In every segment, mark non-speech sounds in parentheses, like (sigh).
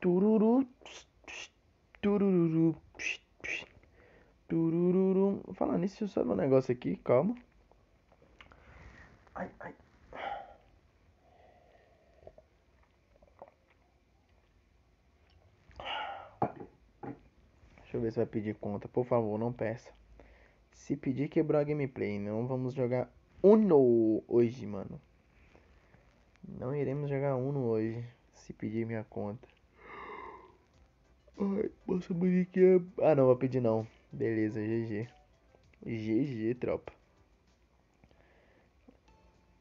Tururu. Tururu. Tururu. Falando nisso, eu só um negócio aqui, calma. Ai, ai. Deixa eu ver se vai pedir conta. Por favor, não peça. Se pedir, quebrou a gameplay. Não vamos jogar Uno hoje, mano. Não iremos jogar Uno hoje. Se pedir minha conta. Ai, nossa bonitinha. Ah, não, vou pedir não. Beleza, GG. GG, tropa.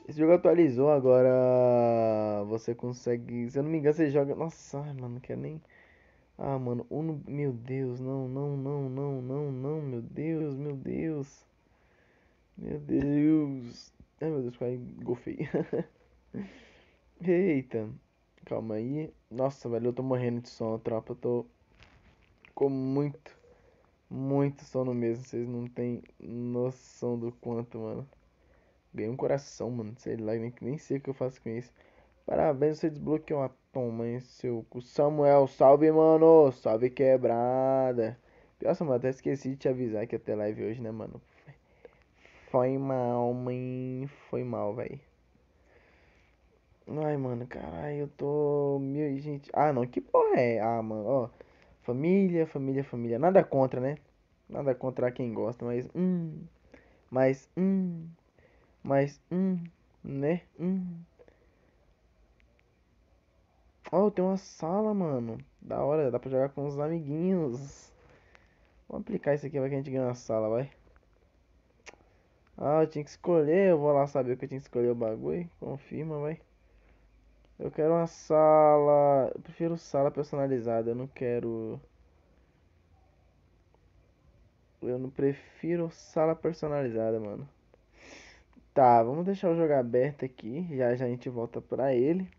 Esse jogo atualizou, agora você consegue. Se eu não me engano, você joga. Nossa, mano, não quer nem. Ah, mano, Uno. Meu Deus, não, não, não, não, não, não, meu Deus, meu Deus. Meu Deus. Ai, meu Deus, quase golfei. (laughs) Eita. Calma aí. Nossa, velho, eu tô morrendo de sono, tropa. Eu tô ficou muito, muito sono mesmo. Vocês não tem noção do quanto, mano. Ganhei um coração, mano. Sei lá, nem, nem sei o que eu faço com isso. Parabéns, você desbloqueou a toma, em seu cu. Samuel, salve, mano. Salve, quebrada. Pior, Samuel, até esqueci de te avisar que até live hoje, né, mano? Foi mal, mãe. Foi mal, velho. Ai, mano, caralho, eu tô. Meu, gente. Ah, não, que porra é? Ah, mano, ó. Família, família, família. Nada contra, né? Nada contra quem gosta, mas hum. Mas hum. Mas hum, né? Hum. Ó, oh, tem uma sala, mano. Da hora, dá pra jogar com os amiguinhos. Vou aplicar isso aqui vai que a gente ganha uma sala, vai. Ah, eu tinha que escolher, eu vou lá saber o que eu tinha que escolher o bagulho. Confirma, vai. Eu quero uma sala. Eu prefiro sala personalizada. Eu não quero. Eu não prefiro sala personalizada, mano. Tá, vamos deixar o jogo aberto aqui. Já já a gente volta pra ele.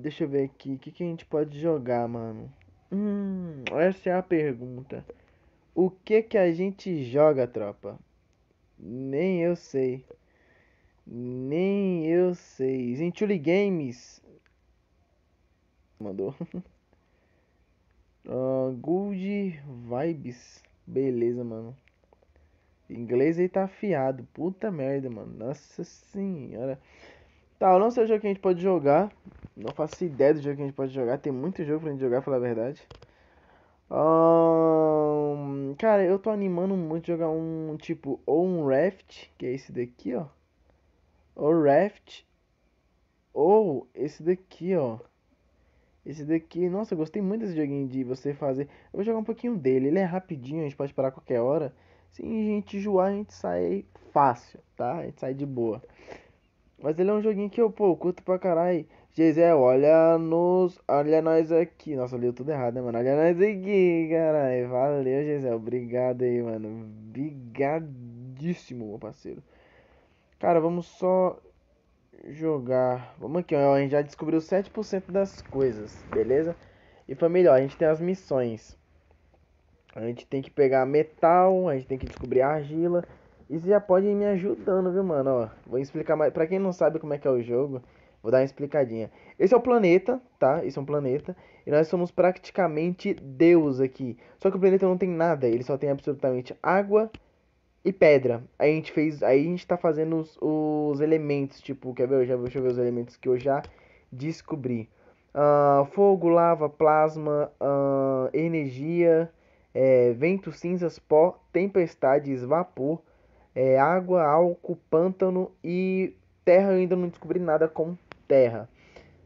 deixa eu ver aqui. O que, que a gente pode jogar, mano? Hum, essa é a pergunta. O que que a gente joga, tropa? Nem eu sei. Nem eu sei. Zentuli Games. Mandou. Uh, (laughs) Gold Vibes. Beleza, mano. Inglês aí tá afiado. Puta merda, mano. Nossa senhora. Tá, eu não sei o jogo que a gente pode jogar. Não faço ideia do jogo que a gente pode jogar. Tem muito jogo pra gente jogar, pra falar a verdade. Um, cara, eu tô animando muito jogar um tipo ou um raft, que é esse daqui, ó. O Raft. Ou esse daqui, ó. Esse daqui, nossa, eu gostei muito desse joguinho de você fazer. Eu vou jogar um pouquinho dele. Ele é rapidinho, a gente pode parar a qualquer hora. Se a gente jogar a gente sai fácil, tá? A gente sai de boa. Mas ele é um joguinho que eu, pô, curto pra caralho. Gisel, olha nos. Olha nós aqui. Nossa, leu tudo errado, né, mano? Olha nós aqui, caralho. Valeu, Gisel. Obrigado aí, mano. Obrigadíssimo, meu parceiro. Cara, vamos só jogar. Vamos aqui, ó. A gente já descobriu 7% das coisas, beleza? E família, ó, a gente tem as missões. A gente tem que pegar metal, a gente tem que descobrir argila. E você já pode ir me ajudando, viu, mano? Ó, vou explicar mais. Pra quem não sabe como é que é o jogo, vou dar uma explicadinha. Esse é o planeta, tá? Esse é um planeta. E nós somos praticamente Deus aqui. Só que o planeta não tem nada, ele só tem absolutamente água, e pedra. Aí a gente fez, aí a gente tá fazendo os, os elementos, tipo, quer ver? Eu já, deixa eu ver os elementos que eu já descobri. Uh, fogo, lava, plasma, uh, energia, é, vento, cinzas, pó, tempestades, vapor, é, água, álcool, pântano e terra. Eu ainda não descobri nada com terra.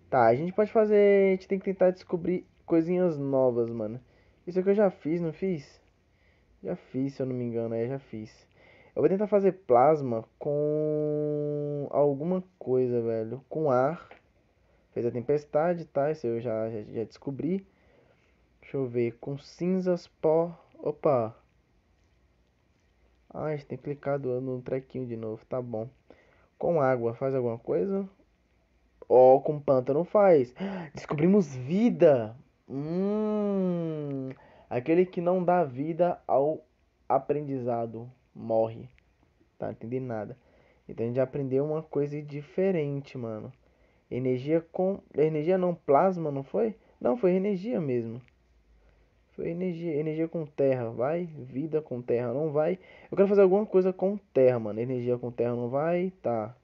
Tá, a gente pode fazer. A gente tem que tentar descobrir coisinhas novas, mano. Isso aqui eu já fiz, não fiz? Já fiz, se eu não me engano, aí é, já fiz. Eu vou tentar fazer plasma com alguma coisa, velho. Com ar. Fez a tempestade, tá? Isso eu já, já, já descobri. Deixa eu ver. Com cinzas, pó. Opa! Ah, a gente tem clicado no trequinho de novo. Tá bom. Com água, faz alguma coisa? Ó, oh, com pântano faz. (gasps) Descobrimos vida! Hum. Aquele que não dá vida ao aprendizado morre. Tá? entendendo entendi nada. Então a gente aprendeu uma coisa diferente, mano. Energia com. Energia não, plasma, não foi? Não, foi energia mesmo. Foi energia. Energia com terra, vai. Vida com terra, não vai. Eu quero fazer alguma coisa com terra, mano. Energia com terra, não vai. Tá.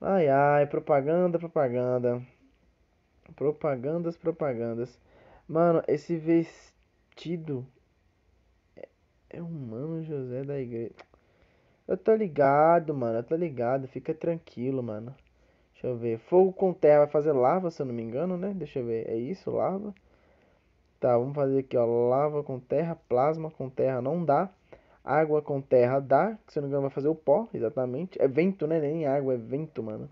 Ai, ai. Propaganda, propaganda. Propagandas, propagandas. Mano, esse vestido é humano José da igreja. Eu tô ligado, mano. Eu tô ligado. Fica tranquilo, mano. Deixa eu ver. Fogo com terra vai fazer lava, se eu não me engano, né? Deixa eu ver. É isso, lava. Tá, vamos fazer aqui, ó. Lava com terra, plasma com terra não dá. Água com terra dá, se eu não me engano vai fazer o pó, exatamente. É vento, né? Nem água, é vento, mano.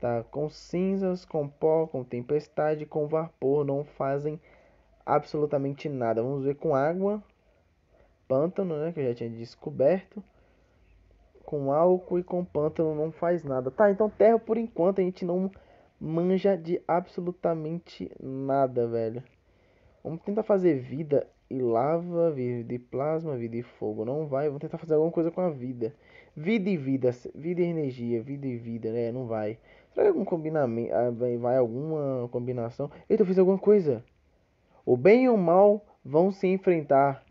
Tá, com cinzas, com pó, com tempestade, com vapor, não fazem absolutamente nada. Vamos ver com água pântano, né? Que eu já tinha descoberto. Com álcool e com pântano não faz nada. Tá, então terra por enquanto a gente não manja de absolutamente nada, velho. Vamos tentar fazer vida e lava, vida e plasma, vida e fogo. Não vai. Vamos tentar fazer alguma coisa com a vida. Vida e vida, vida e energia, vida e vida, né? Não vai. Será que algum combinamento, ah, vai alguma combinação? Eita, eu fiz alguma coisa. O bem e o mal vão se enfrentar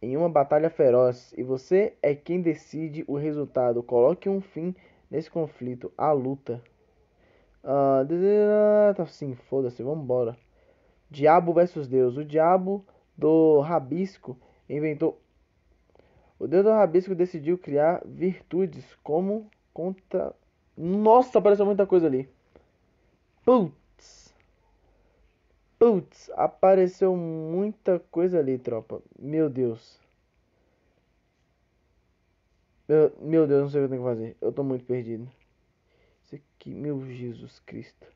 em uma batalha feroz e você é quem decide o resultado. Coloque um fim nesse conflito, a luta. Ah, ah tá assim, foda-se, vambora. Diabo versus Deus. O diabo do rabisco inventou. O deus do rabisco decidiu criar virtudes como conta. Nossa, apareceu muita coisa ali. Puta Putz, apareceu muita coisa ali, tropa. Meu Deus. meu Deus, não sei o que eu tenho que fazer. Eu tô muito perdido. Isso aqui, meu Jesus Cristo.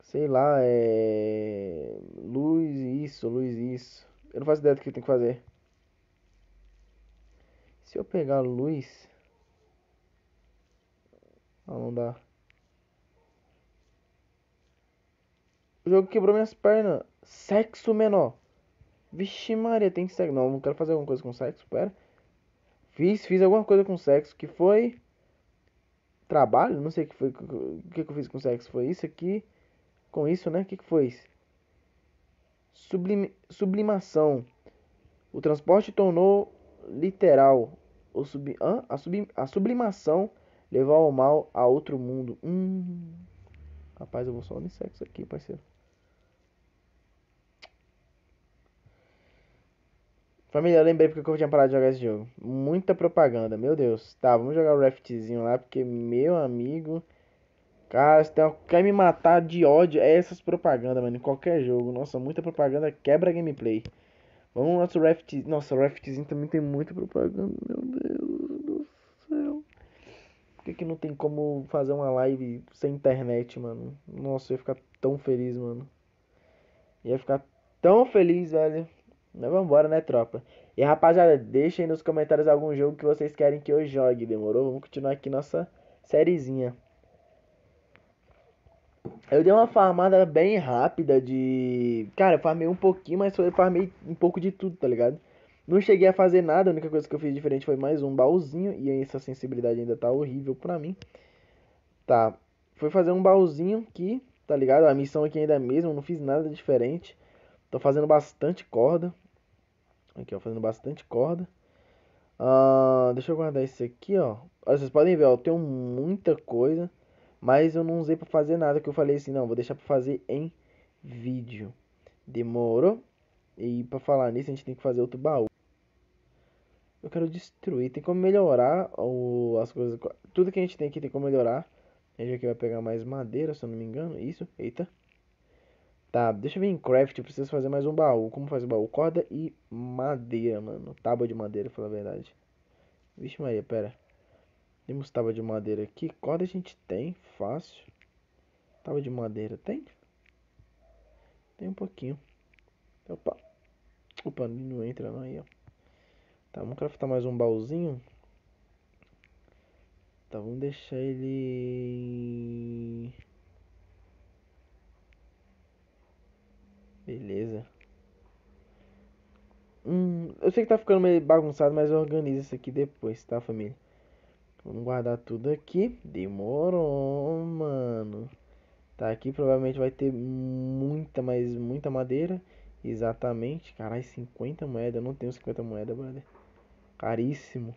Sei lá, é. Luz, isso, luz, isso. Eu não faço ideia do que eu tenho que fazer. Se eu pegar luz. Ah, não dá. O jogo quebrou minhas pernas. Sexo menor. Vixe Maria, tem sexo. Não, não quero fazer alguma coisa com sexo, pera. Fiz, fiz alguma coisa com sexo que foi. Trabalho? Não sei o que foi. O que, eu fiz com sexo? Foi isso aqui. Com isso, né? O que, foi isso? Sublimação. O transporte tornou literal. O sub... A, sub... a sublimação levou ao mal a outro mundo. Hum. Rapaz, eu vou só em sexo aqui, parceiro. Família, eu lembrei porque eu tinha parado de jogar esse jogo. Muita propaganda, meu Deus. Tá, vamos jogar o raftzinho lá, porque, meu amigo. Cara, se tem, quer me matar de ódio, é essas propagandas, mano. Em qualquer jogo. Nossa, muita propaganda quebra gameplay. Vamos no nosso raft. Nossa, o raftzinho também tem muita propaganda, meu Deus do céu. Por que, que não tem como fazer uma live sem internet, mano? Nossa, eu ia ficar tão feliz, mano. Ia ficar tão feliz, velho. Mas vambora, né, tropa? E rapaziada, deixem nos comentários algum jogo que vocês querem que eu jogue, demorou? Vamos continuar aqui nossa sériezinha. Eu dei uma farmada bem rápida de. Cara, eu farmei um pouquinho, mas eu farmei um pouco de tudo, tá ligado? Não cheguei a fazer nada, a única coisa que eu fiz diferente foi mais um baúzinho. E essa sensibilidade ainda tá horrível pra mim. Tá. Foi fazer um baúzinho que, tá ligado? A missão aqui ainda é a mesma, não fiz nada diferente. Tô fazendo bastante corda. Aqui, ó, fazendo bastante corda. Uh, deixa eu guardar esse aqui, ó. Olha, vocês podem ver, ó, eu tenho muita coisa, mas eu não usei pra fazer nada, que eu falei assim, não, vou deixar pra fazer em vídeo. Demorou? E pra falar nisso, a gente tem que fazer outro baú. Eu quero destruir, tem como melhorar o, as coisas, tudo que a gente tem aqui tem como melhorar. A gente aqui vai pegar mais madeira, se eu não me engano, isso, eita. Tá, deixa eu ver em craft, eu preciso fazer mais um baú. Como fazer baú? Corda e madeira, mano. Tábua de madeira, falar a verdade. Vixe Maria, pera. Temos tábua de madeira aqui. Corda a gente tem, fácil. Tábua de madeira tem? Tem um pouquinho. Opa. Opa, não entra não aí, ó. Tá, vamos craftar mais um baúzinho. Tá, vamos deixar ele... Beleza. Hum, eu sei que tá ficando meio bagunçado, mas eu organizo isso aqui depois, tá, família? Vamos guardar tudo aqui. Demorou, mano. Tá aqui, provavelmente vai ter muita, mas muita madeira. Exatamente. Caralho, 50 moedas. Eu não tenho 50 moedas, brother. Caríssimo.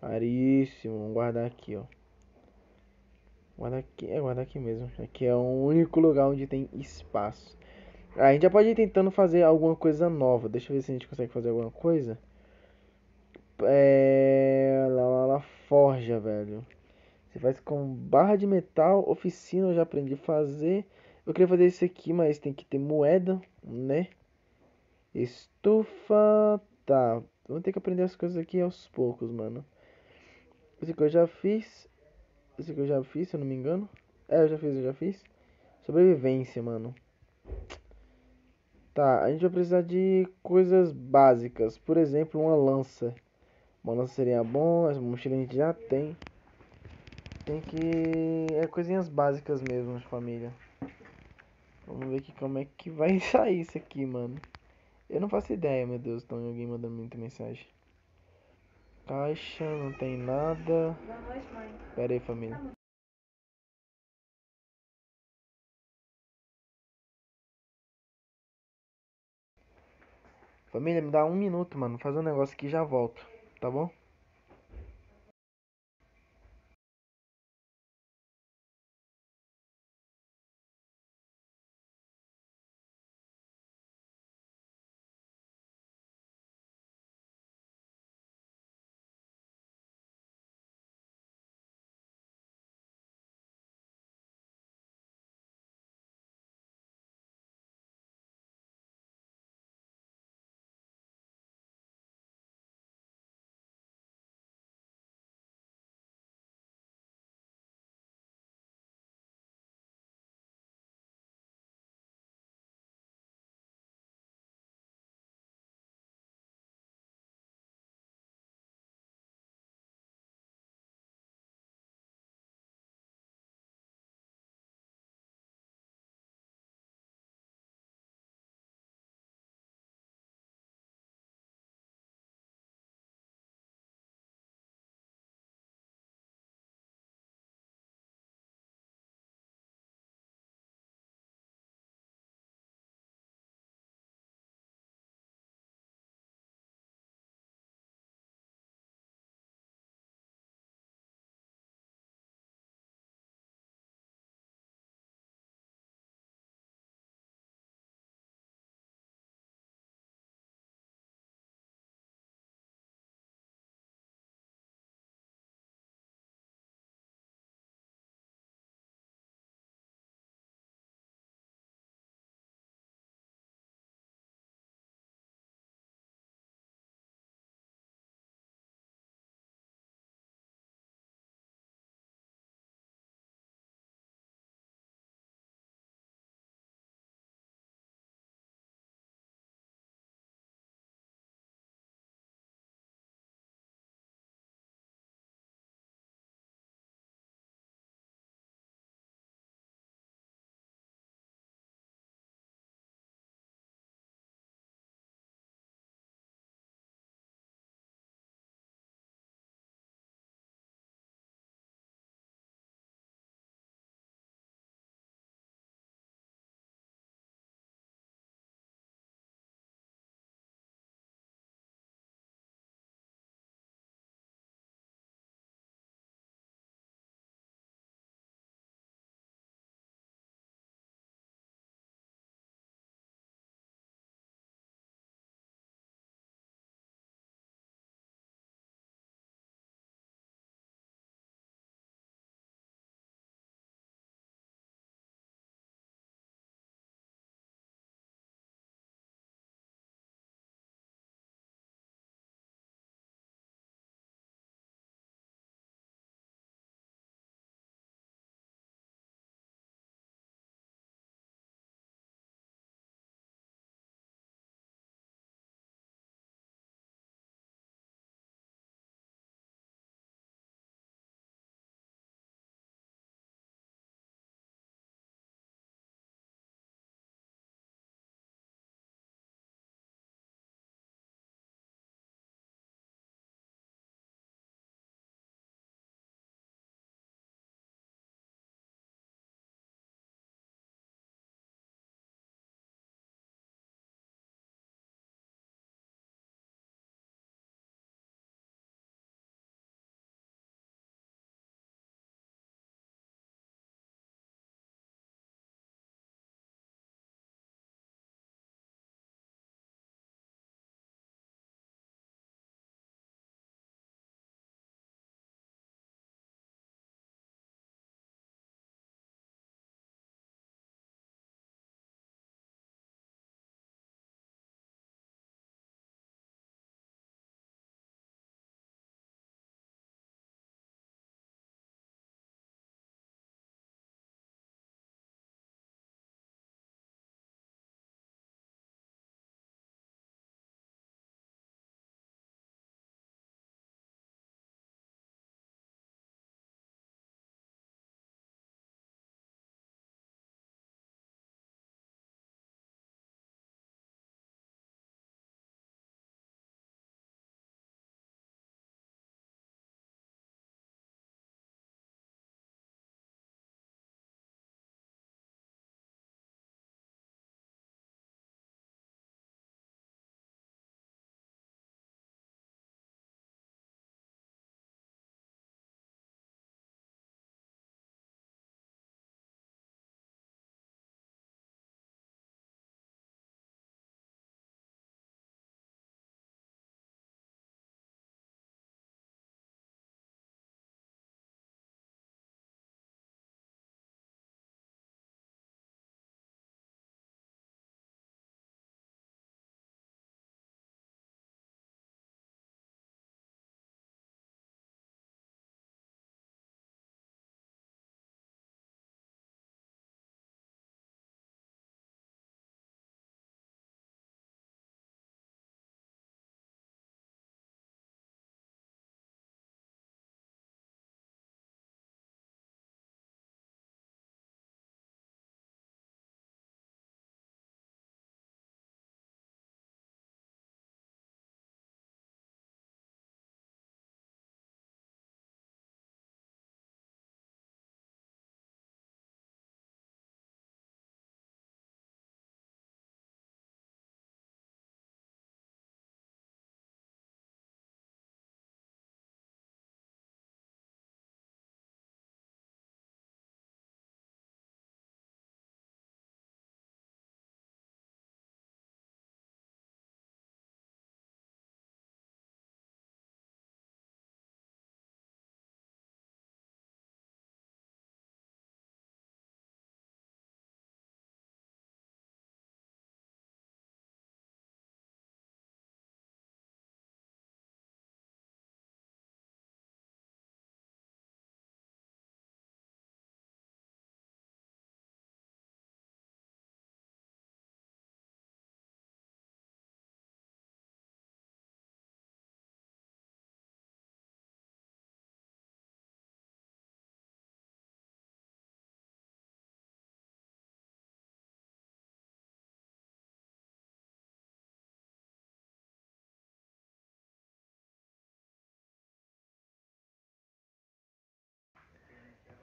Caríssimo. Vamos guardar aqui, ó. Guardar aqui, é guardar aqui mesmo. Aqui é o único lugar onde tem espaço. A gente já pode ir tentando fazer alguma coisa nova. Deixa eu ver se a gente consegue fazer alguma coisa. É. Lá, lá, lá, forja, velho. Você faz com barra de metal, oficina, eu já aprendi a fazer. Eu queria fazer isso aqui, mas tem que ter moeda, né? Estufa. Tá. Vamos ter que aprender as coisas aqui aos poucos, mano. Esse que eu já fiz. Esse que eu já fiz, se eu não me engano. É, eu já fiz, eu já fiz. Sobrevivência, mano. Tá, a gente vai precisar de coisas básicas. Por exemplo, uma lança. Uma lança seria bom, as mochila a gente já tem. Tem que. É coisinhas básicas mesmo, família. Vamos ver aqui como é que vai (laughs) sair isso aqui, mano. Eu não faço ideia, meu Deus. Então alguém mandando muita mensagem. Caixa, não tem nada. Pera aí, família. Tá Família, me dá um minuto, mano. Fazer um negócio aqui e já volto, tá bom?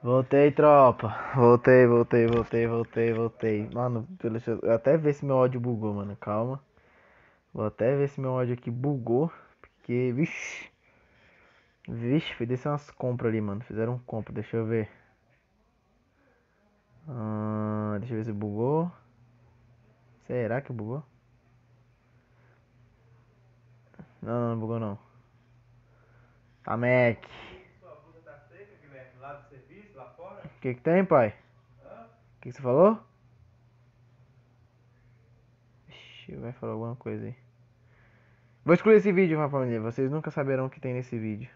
Voltei, tropa. Voltei, voltei, voltei, voltei, voltei. Mano, pelo seu... eu até ver se meu áudio bugou, mano. Calma. Vou até ver se meu áudio aqui bugou. Porque, vixi. Vixe, fui descer umas compras ali, mano. Fizeram um compra, deixa eu ver. Ah, deixa eu ver se bugou. Será que bugou? Não, não, não bugou não. Tá, Mac. que, que tem, pai? O que, que você falou? Ixi, vai falar alguma coisa aí. Vou excluir esse vídeo, minha família. Vocês nunca saberão o que tem nesse vídeo.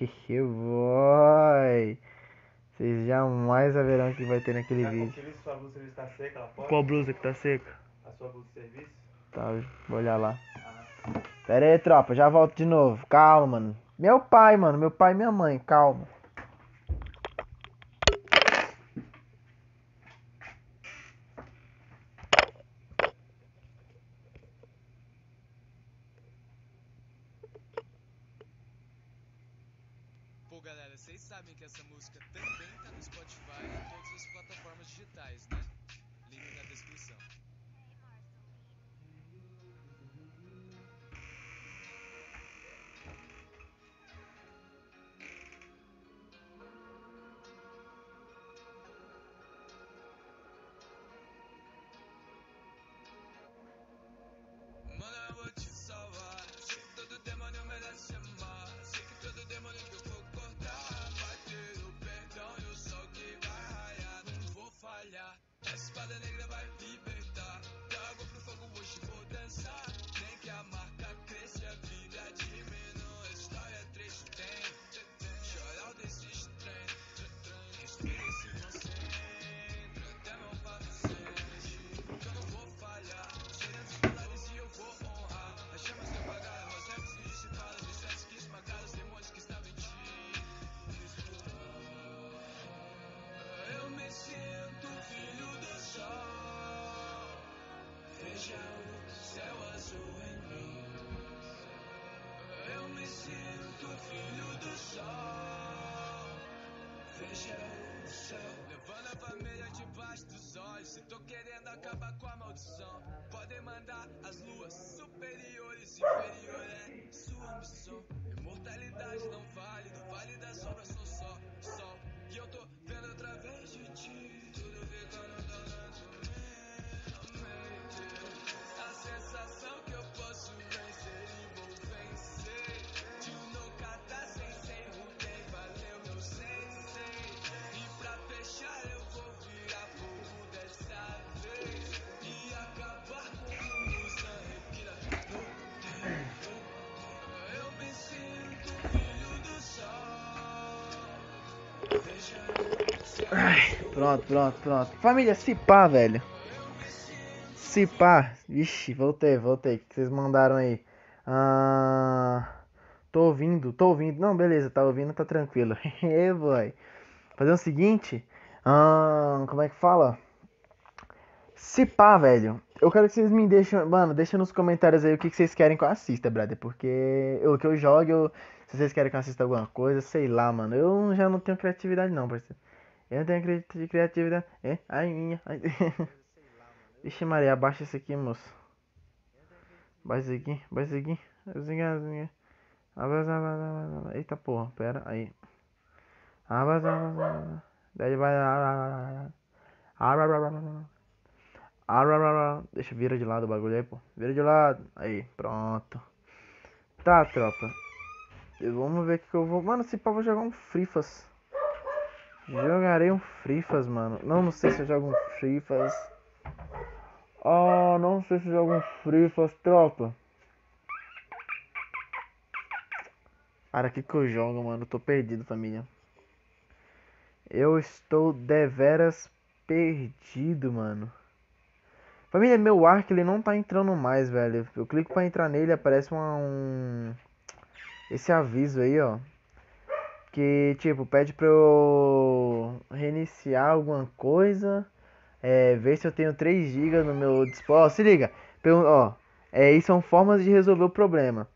(laughs) Eu vou. Vocês jamais saberão o que vai ter naquele tá vídeo. sua blusa tá seca Qual blusa que tá seca? A sua blusa de serviço? Tá, vou olhar lá. Ah. Pera aí, tropa, já volto de novo. Calma, mano. Meu pai, mano. Meu pai e minha mãe, calma. pronto, pronto, pronto. Família, se pá, velho. Se pá. Ixi, voltei, voltei. O que vocês mandaram aí? Ah, tô ouvindo, tô ouvindo. Não, beleza, tá ouvindo, tá tranquilo. e (laughs) boy. Fazer o seguinte. Ah, como é que fala? Se pá, velho. Eu quero que vocês me deixem. Mano, deixa nos comentários aí o que, vocês querem que eu assista, brother. Porque o que eu jogo, eu, se vocês querem que eu assista alguma coisa, sei lá, mano. Eu já não tenho criatividade, não, parceiro. Eu não tenho acredito de criatividade. É, ai minha. Ai. Vixe Maria, abaixa isso aqui, moço. Baixa isso aqui, baixa isso aqui. Zinga, zinga. Eita porra, pera aí. Daí vai. Deixa eu virar de lado o bagulho aí, pô. Vira de lado. Aí, pronto. Tá, tropa. Vamos ver o que eu vou. Mano, se eu vou jogar um Frifas. Jogarei um Frifas, mano. Não, não sei se eu jogo um Frifas. Ah, não sei se eu jogo um Frifas, tropa. Cara, o que, que eu jogo, mano? Eu tô perdido, família. Eu estou deveras perdido, mano. Família, meu arco ele não tá entrando mais, velho. Eu clico pra entrar nele, aparece uma, um... Esse aviso aí, ó que tipo, pede pra eu reiniciar alguma coisa, é, ver se eu tenho 3 GB no meu dispositivo. Ó, se liga, Pergun ó, é, são formas de resolver o problema.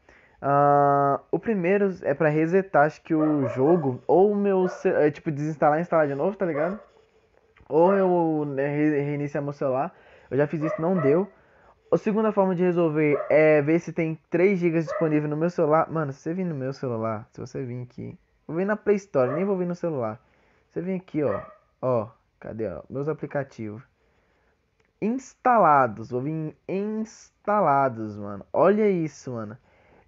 Uh, o primeiro é para resetar, acho que o jogo, ou o meu, é, tipo, desinstalar e instalar de novo, tá ligado? Ou eu né, re reiniciar meu celular. Eu já fiz isso, não deu. A segunda forma de resolver é ver se tem 3 GB disponível no meu celular. Mano, se você vir no meu celular, se você vir aqui Vou vir na Play Store, nem vou vir no celular. Você vem aqui, ó. Ó, cadê, ó? Meus aplicativos. Instalados. Vou vir em instalados, mano. Olha isso, mano.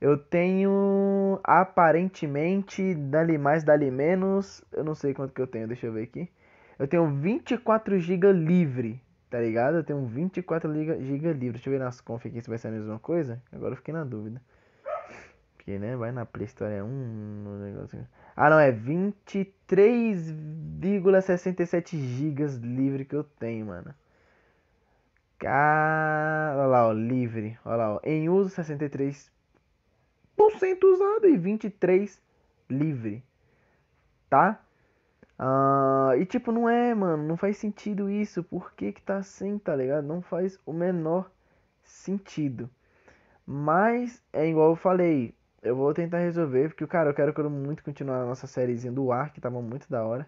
Eu tenho aparentemente dali mais, dali menos. Eu não sei quanto que eu tenho, deixa eu ver aqui. Eu tenho 24 GB livre, tá ligado? Eu tenho 24 GB livre. Deixa eu ver nas conf aqui se vai ser a mesma coisa. Agora eu fiquei na dúvida. Porque, né, vai na Play Store é um negócio. Ah, não, é 23,67 gigas livre que eu tenho, mano. Cara, olha lá, ó, livre. Olha lá, ó, em uso 63% usado e 23 livre. Tá? Uh, e tipo, não é, mano, não faz sentido isso. Por que que tá assim, tá ligado? Não faz o menor sentido. Mas é igual eu falei, eu vou tentar resolver, porque, cara, eu quero, quero muito continuar a nossa sériezinha do ar, que tava muito da hora.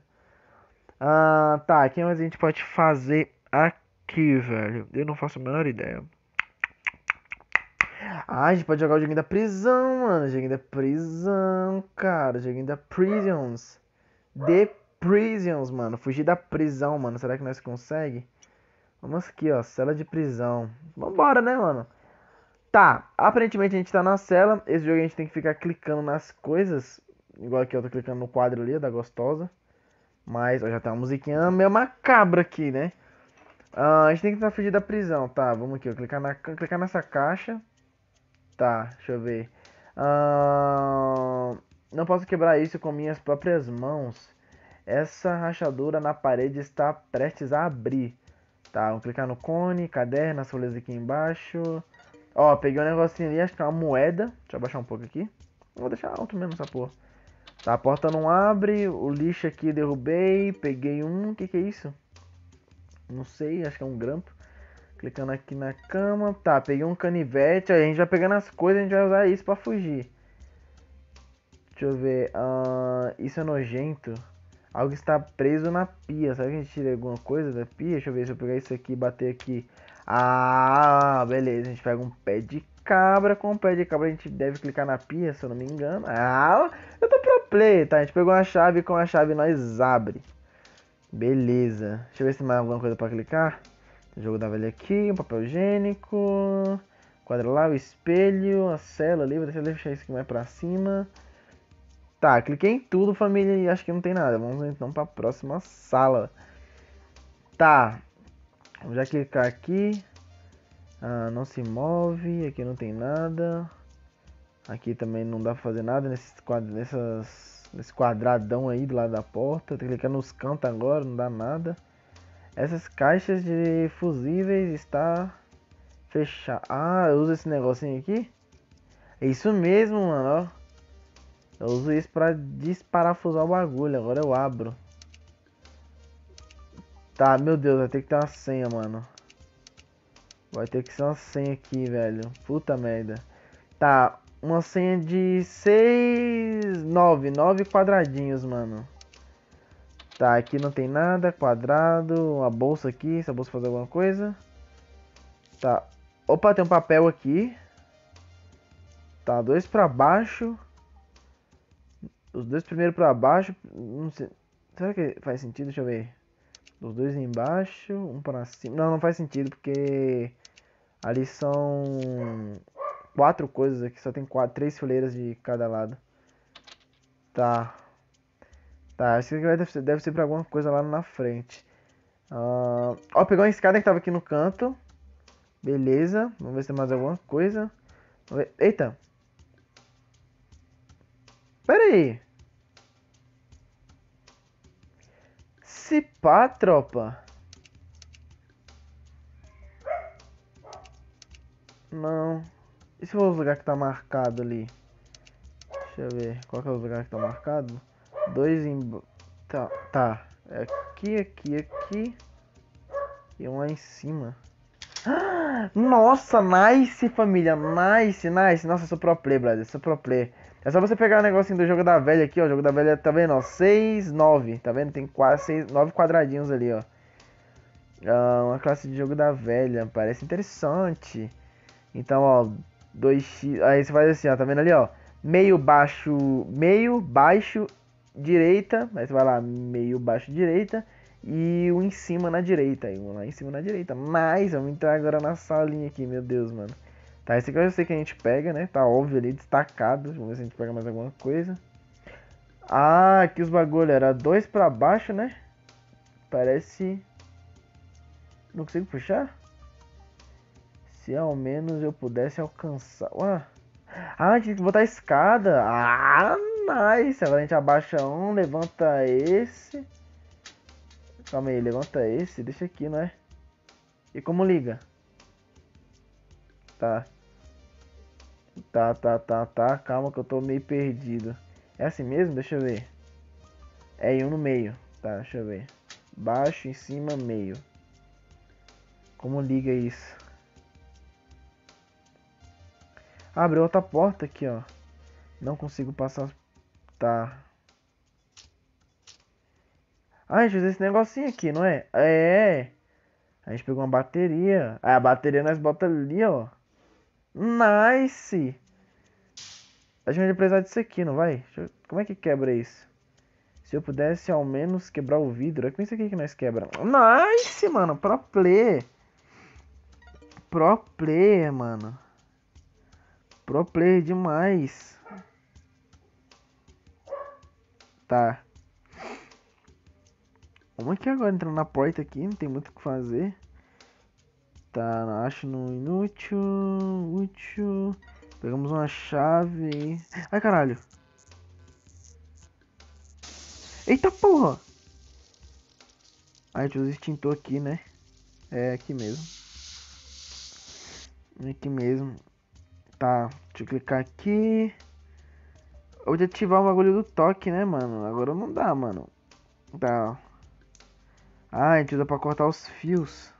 Ah, tá, quem mais a gente pode fazer aqui, velho? Eu não faço a menor ideia. Ah, a gente pode jogar o joguinho da prisão, mano. Joguinho da prisão, cara. Joguinho da prisons. The prisons, mano. Fugir da prisão, mano. Será que nós consegue? Vamos aqui, ó. Cela de prisão. Vambora, né, mano? Tá, aparentemente a gente tá na cela. Esse jogo a gente tem que ficar clicando nas coisas. Igual aqui eu tô clicando no quadro ali da gostosa. Mas ó, já tá uma musiquinha meio macabra aqui, né? Ah, a gente tem que estar fugir da prisão. Tá, vamos aqui, ó, clicar, na, clicar nessa caixa. Tá, deixa eu ver. Ah, não posso quebrar isso com minhas próprias mãos. Essa rachadura na parede está prestes a abrir. Tá, vamos clicar no cone, caderno, as folhas aqui embaixo. Ó, peguei um negocinho ali, acho que é uma moeda. Deixa eu abaixar um pouco aqui. Vou deixar alto mesmo essa porra. Tá, a porta não abre, o lixo aqui derrubei, peguei um, o que que é isso? Não sei, acho que é um grampo. Clicando aqui na cama, tá, peguei um canivete, aí a gente vai pegando as coisas, a gente vai usar isso pra fugir. Deixa eu ver, uh, isso é nojento. Algo está preso na pia, sabe que a gente tira alguma coisa da pia? Deixa eu ver se eu pegar isso aqui e bater aqui. Ah, beleza. A gente pega um pé de cabra. Com o pé de cabra a gente deve clicar na pia, se eu não me engano. Ah, eu tô pro play, tá? A gente pegou uma chave. Com a chave nós abre. Beleza. Deixa eu ver se tem mais alguma coisa pra clicar. O jogo da velha aqui. Um papel higiênico. Quadrilar, o espelho. A cela ali. Vou deixar isso aqui mais pra cima. Tá, cliquei em tudo, família, e acho que não tem nada. Vamos então pra próxima sala. Tá, Vamos já clicar aqui. Ah, não se move. Aqui não tem nada. Aqui também não dá pra fazer nada nesse, quadro, nessas, nesse quadradão aí do lado da porta. Tem tá que clicar nos cantos agora, não dá nada. Essas caixas de fusíveis está fechada. Ah, eu uso esse negocinho aqui. É isso mesmo, mano, ó. Eu uso isso pra desparafusar o bagulho. Agora eu abro. Tá, meu Deus, vai ter que ter uma senha, mano. Vai ter que ser uma senha aqui, velho. Puta merda. Tá, uma senha de seis nove nove quadradinhos, mano. Tá, aqui não tem nada, quadrado, uma bolsa aqui, se a bolsa fazer alguma coisa. Tá, opa, tem um papel aqui. Tá, dois pra baixo. Os dois primeiros pra baixo, não sei, será que faz sentido? Deixa eu ver. Os dois embaixo, um pra cima. Não, não faz sentido, porque ali são quatro coisas aqui, só tem quatro, três fileiras de cada lado. Tá. Tá, acho que deve ser, deve ser pra alguma coisa lá na frente. Uh, ó, pegou a escada que tava aqui no canto. Beleza, vamos ver se tem mais alguma coisa. Eita! Pera aí! Se pá, tropa. Não. E se for lugar que tá marcado ali? Deixa eu ver. Qual que é o lugar que tá marcado? Dois em... Tá. tá. É aqui, aqui, aqui. E um lá em cima. (gasps) Nossa, nice, família. Nice, nice. Nossa, eu sou pro play, brother. Eu sou pro play. É só você pegar o um negocinho do jogo da velha aqui, ó. O jogo da velha, tá vendo? Ó, 6, 9. Tá vendo? Tem quase 6, 9 quadradinhos ali, ó. Ah, uma classe de jogo da velha. Parece interessante. Então, ó. 2x. Aí você faz assim, ó. Tá vendo ali, ó? Meio, baixo, meio, baixo, direita. Aí você vai lá, meio, baixo, direita. E um em cima na direita. E um lá em cima na direita. Mas, vamos entrar agora na salinha aqui, meu Deus, mano. Tá, esse aqui é eu sei que a gente pega, né? Tá óbvio ali, destacado. Vamos ver se a gente pega mais alguma coisa. Ah, aqui os bagulho era dois pra baixo, né? Parece... Não consigo puxar? Se ao menos eu pudesse alcançar... Ué. Ah, a gente tem que botar a escada. Ah, nice. Agora a gente abaixa um, levanta esse. Calma aí, levanta esse. Deixa aqui, não é? E como liga? Tá. Tá, tá, tá, tá. Calma que eu tô meio perdido. É assim mesmo? Deixa eu ver. É em um no meio. Tá, deixa eu ver. Baixo, em cima, meio. Como liga isso? Abriu outra porta aqui, ó. Não consigo passar. Tá. Ah, a gente fez esse negocinho aqui, não é? É. A gente pegou uma bateria. Ah, a bateria nós bota ali, ó. Nice! A gente vai precisar disso aqui, não vai? Eu... Como é que quebra isso? Se eu pudesse ao menos quebrar o vidro. É com isso aqui que nós quebramos. Nice, mano. Pro player. Pro player, mano. Pro player demais. Tá. Vamos aqui agora, entrando na porta aqui. Não tem muito o que fazer. Tá, acho no inútil. Útil. Pegamos uma chave. Ai, caralho. Eita porra! a gente usa extintor aqui, né? É aqui mesmo. Aqui mesmo. Tá, deixa eu clicar aqui. hoje ativar o bagulho do toque, né, mano? Agora não dá, mano. Tá. Ah, a gente usa pra cortar os fios.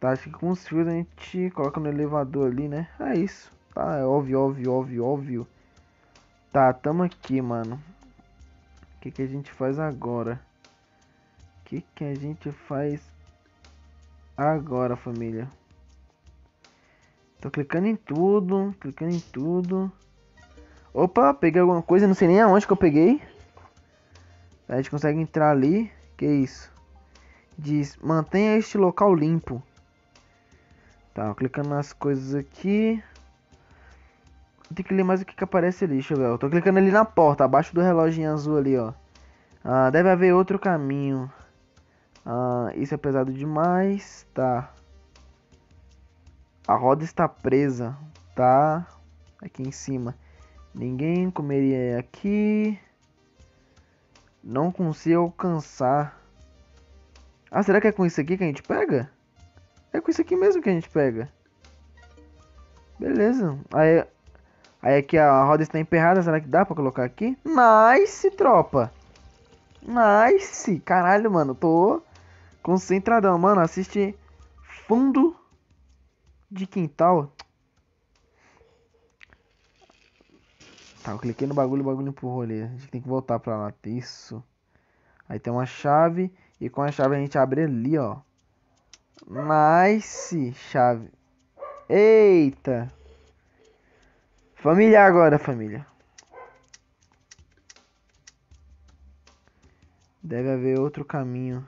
Tá, acho que com os fios a gente coloca no elevador ali, né? É isso. Tá, é óbvio, óbvio, óbvio, óbvio. Tá, tamo aqui, mano. O que, que a gente faz agora? O que, que a gente faz agora, família? Tô clicando em tudo, clicando em tudo. Opa, peguei alguma coisa, não sei nem aonde que eu peguei. A gente consegue entrar ali. Que isso? Diz, mantenha este local limpo. Tá, clicando nas coisas aqui. Tem que ler mais o que, que aparece ali, deixa eu ver. Eu tô clicando ali na porta, abaixo do reloginho azul ali, ó. Ah, deve haver outro caminho. Ah, isso é pesado demais, tá. A roda está presa, tá? Aqui em cima. Ninguém comeria aqui. Não consigo alcançar. Ah, será que é com isso aqui que a gente pega? É com isso aqui mesmo que a gente pega. Beleza. Aí, aí aqui a roda está emperrada. Será que dá pra colocar aqui? Nice, tropa. Nice. Caralho, mano. Tô concentradão. Mano, assiste fundo de quintal. Tá, eu cliquei no bagulho, o bagulho empurrou ali. A gente tem que voltar pra lá. Isso. Aí tem uma chave. E com a chave a gente abre ali, ó. Nice chave. Eita. Família agora, família. Deve haver outro caminho.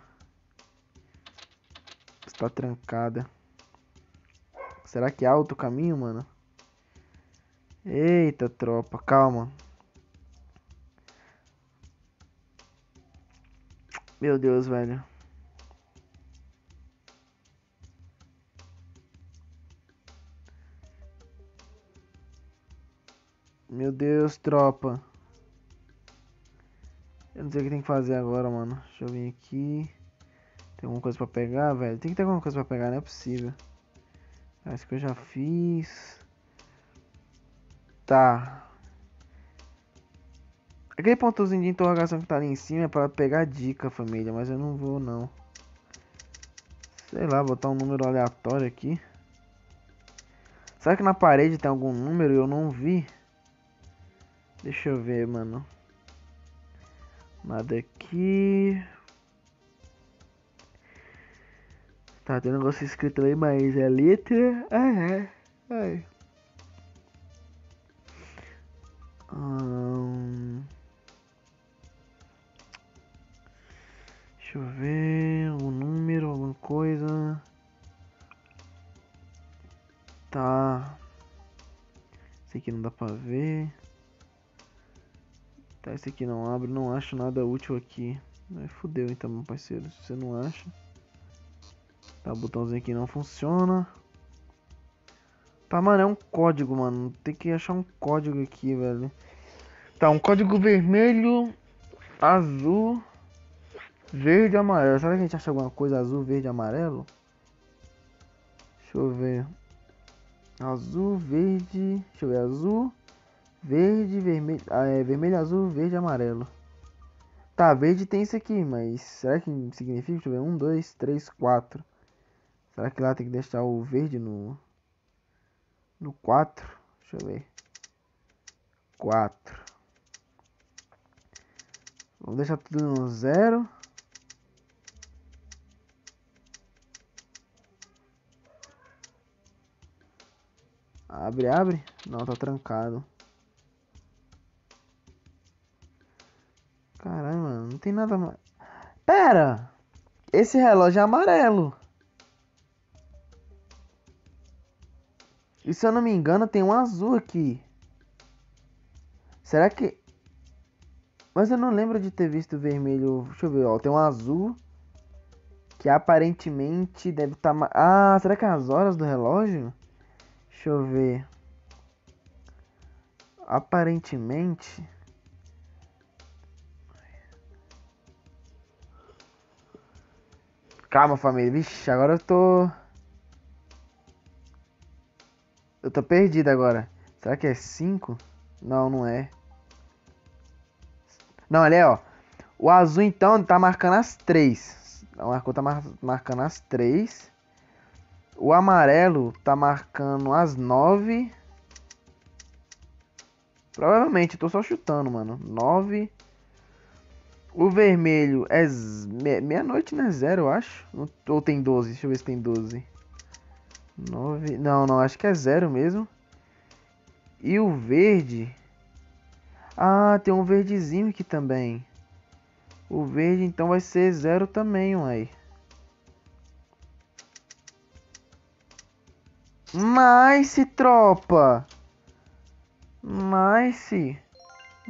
Está trancada. Será que há outro caminho, mano? Eita, tropa, calma. Meu Deus, velho. Meu Deus, tropa. Eu não sei o que tem que fazer agora, mano. Deixa eu vir aqui. Tem alguma coisa pra pegar, velho? Tem que ter alguma coisa pra pegar, não é possível. Acho é que eu já fiz. Tá. Aquele pontozinho de interrogação que tá ali em cima é pra pegar dica, família. Mas eu não vou, não. Sei lá, botar um número aleatório aqui. Será que na parede tem algum número e eu não vi? Deixa eu ver, mano. Nada aqui. Tá, tem um negócio escrito aí, mas é letra. Ah, é. é. Ai. Hum... Deixa eu ver. Um número, alguma coisa. Tá. Esse aqui não dá pra ver. Tá, esse aqui não abre, não acho nada útil aqui. É, fudeu então, meu parceiro, se você não acha. Tá, o botãozinho aqui não funciona. Tá, mano, é um código, mano. Tem que achar um código aqui, velho. Tá, um código vermelho, azul, verde e amarelo. Será que a gente acha alguma coisa azul, verde e amarelo? Deixa eu ver. Azul, verde. Deixa eu ver. Azul, Verde, vermelho, ah, é, vermelho, azul, verde, amarelo. Tá, verde tem isso aqui, mas será que significa? Deixa eu ver. 1, 2, 3, 4. Será que lá tem que deixar o verde no. No 4? Deixa eu ver. 4. Vou deixar tudo no 0. Abre, abre. Não, tá trancado. Caralho, mano, não tem nada mais. Pera! Esse relógio é amarelo. E se eu não me engano, tem um azul aqui. Será que. Mas eu não lembro de ter visto vermelho. Deixa eu ver, ó. Tem um azul. Que aparentemente deve estar. Tá... Ah, será que é as horas do relógio? Deixa eu ver. Aparentemente. Calma, família. Vixe, agora eu tô. Eu tô perdido agora. Será que é 5? Não, não é. Não, ele é, ó. O azul, então, tá marcando as 3. O arco tá mar marcando as 3. O amarelo tá marcando as 9. Provavelmente, eu tô só chutando, mano. 9. O vermelho é meia-noite, né? Zero, eu acho. Ou tem 12, deixa eu ver se tem 12. 9. Não, não, acho que é zero mesmo. E o verde. Ah, tem um verdezinho aqui também. O verde então vai ser zero também, uai. Nice, tropa! Nice!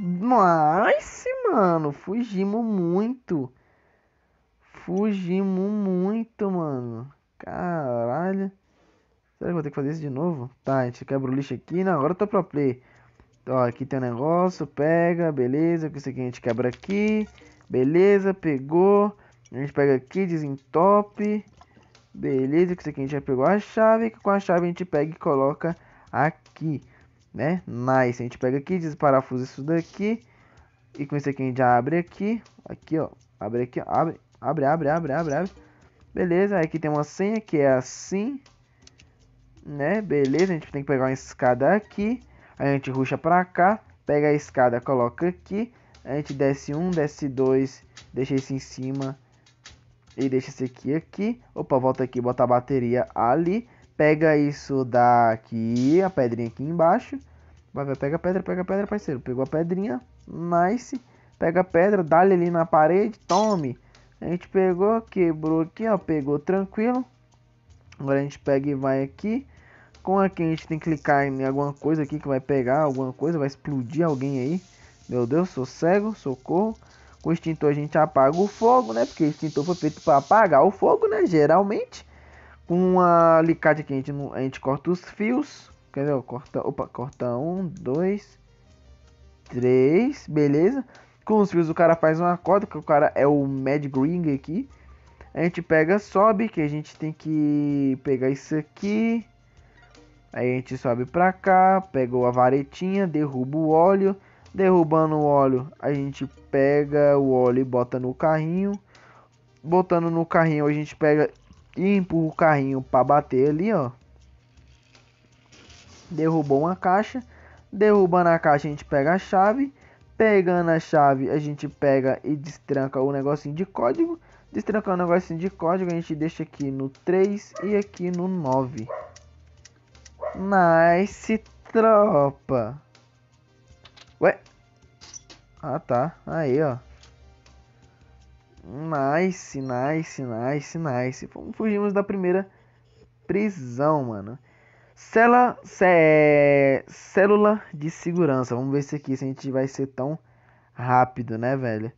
Mas, mano, fugimos muito. Fugimos muito, mano. Caralho. Será que eu vou ter que fazer isso de novo? Tá, a gente quebra o lixo aqui. Não, agora tá pro play. Ó, aqui tem um negócio. Pega, beleza. Com isso aqui a gente quebra aqui. Beleza, pegou. A gente pega aqui, desentope. Beleza, com isso aqui a gente já pegou a chave. Com a chave a gente pega e coloca aqui né? Nice, a gente pega aqui, desparafusa isso daqui. E com isso aqui a gente já abre aqui. Aqui, ó. Abre aqui, ó. Abre, abre, abre, abre, abre, abre. Beleza, aqui tem uma senha que é assim. Né? Beleza, a gente tem que pegar uma escada aqui. A gente ruxa pra cá. Pega a escada, coloca aqui. A gente desce um, desce dois. Deixa esse em cima. E deixa esse aqui aqui. Opa, volta aqui, bota a bateria ali. Pega isso daqui, a pedrinha aqui embaixo. Vai, pega a pedra, pega a pedra, parceiro. Pegou a pedrinha, nice. Pega a pedra, dá-lhe ali na parede, tome. A gente pegou, quebrou aqui, ó, pegou tranquilo. Agora a gente pega e vai aqui. Com aqui a gente tem que clicar em alguma coisa aqui que vai pegar alguma coisa, vai explodir alguém aí. Meu Deus, sou cego, socorro. Com o extintor a gente apaga o fogo, né? Porque o extintor foi feito para apagar o fogo, né? Geralmente. Com uma alicate aqui, a gente, a gente corta os fios. Entendeu? Corta, opa, corta um, dois, três, beleza? Com os fios o cara faz uma corda, que o cara é o Mad Green aqui. A gente pega, sobe, que a gente tem que pegar isso aqui. Aí a gente sobe pra cá, pegou a varetinha, derruba o óleo. Derrubando o óleo, a gente pega o óleo e bota no carrinho. Botando no carrinho, a gente pega e empurra o carrinho para bater ali, ó. Derrubou uma caixa. Derrubando a caixa, a gente pega a chave. Pegando a chave, a gente pega e destranca o negocinho de código. Destrancar o negocinho de código, a gente deixa aqui no 3 e aqui no 9. Nice, tropa. Ué? Ah, tá. Aí, ó nice, nice, nice. nice. Fugimos da primeira prisão, mano. Cela, cé, célula de segurança. Vamos ver se aqui se a gente vai ser tão rápido, né, velho?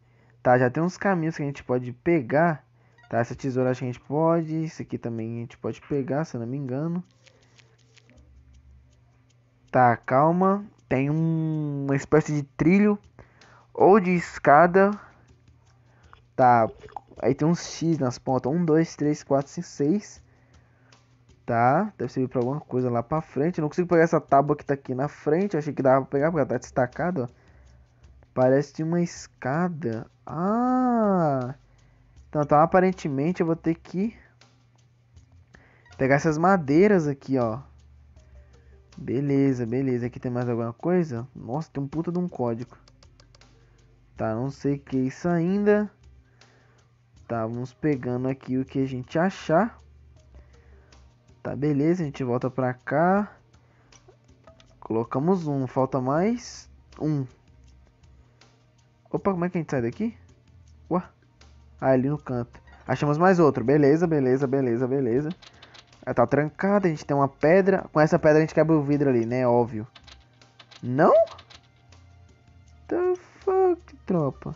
Tá, já tem uns caminhos que a gente pode pegar. Tá, essa tesoura acho que a gente pode. Isso aqui também a gente pode pegar, se eu não me engano. Tá, calma. Tem um, uma espécie de trilho ou de escada tá? Aí tem uns X nas pontas. 1, 2, 3, 4, 5, 6. Tá? Deve servir pra alguma coisa lá pra frente. Eu não consigo pegar essa tábua que tá aqui na frente. Eu achei que dava pra pegar, porque ela tá destacada, ó. Parece de uma escada. Ah! Então, então aparentemente eu vou ter que pegar essas madeiras aqui, ó. Beleza, beleza. Aqui tem mais alguma coisa? Nossa, tem um puta de um código. Tá, não sei o que é isso ainda. Tá, vamos pegando aqui o que a gente achar. Tá, beleza, a gente volta pra cá. Colocamos um, falta mais um. Opa, como é que a gente sai daqui? Ué, ah, é ali no canto. Achamos mais outro, beleza, beleza, beleza, beleza. Ela ah, tá trancada, a gente tem uma pedra. Com essa pedra a gente quebra o vidro ali, né? Óbvio. Não? The fuck, tropa?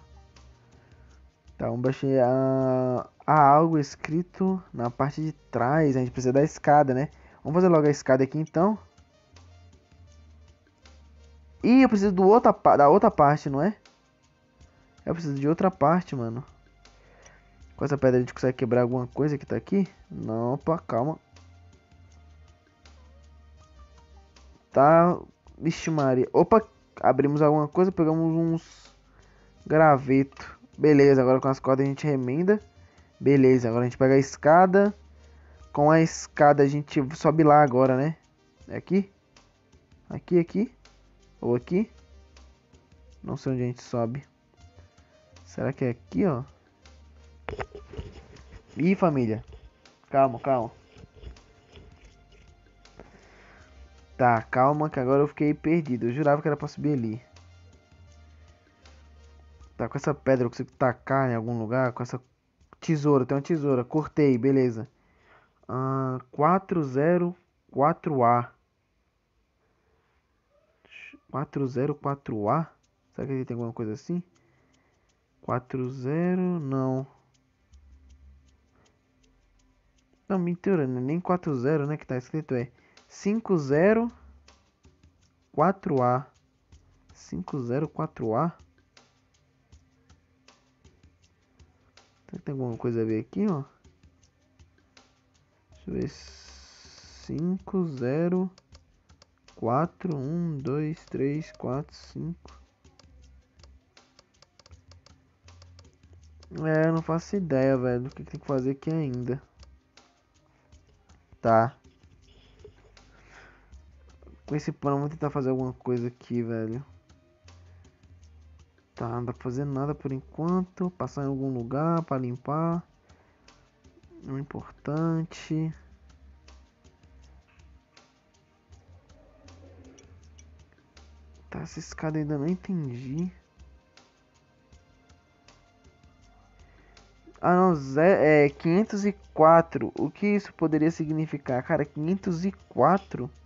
Tá, vamos baixar. Ah, há algo escrito na parte de trás. A gente precisa da escada, né? Vamos fazer logo a escada aqui então. Ih, eu preciso do outra, da outra parte, não é? Eu preciso de outra parte, mano. Com essa pedra a gente consegue quebrar alguma coisa que tá aqui? Não, opa, calma. Tá, vixe Maria. Opa, abrimos alguma coisa, pegamos uns graveto. Beleza, agora com as cordas a gente remenda. Beleza, agora a gente pega a escada. Com a escada a gente sobe lá agora, né? É aqui? Aqui, aqui? Ou aqui? Não sei onde a gente sobe. Será que é aqui, ó? Ih, família. Calma, calma. Tá, calma que agora eu fiquei perdido. Eu jurava que era pra subir ali. Tá, com essa pedra eu consigo tacar em algum lugar. Com essa tesoura, tem uma tesoura. Cortei, beleza. Uh, 404A. 404A? Será que ele tem alguma coisa assim? 40, não. Não, mentira, não é nem 40, né, que tá escrito é 504A. 504A? Será que tem alguma coisa a ver aqui, ó? Deixa eu ver. 5, 0, 4, 1, 2, 3, 4, 5. É, eu não faço ideia, velho, do que, que tem que fazer aqui ainda. Tá. Com esse plano, vou tentar fazer alguma coisa aqui, velho. Tá, não dá pra fazer nada por enquanto. Passar em algum lugar para limpar. Não é importante. Tá, essa escada ainda não entendi. Ah não, é, é 504. O que isso poderia significar? Cara, 504? 504?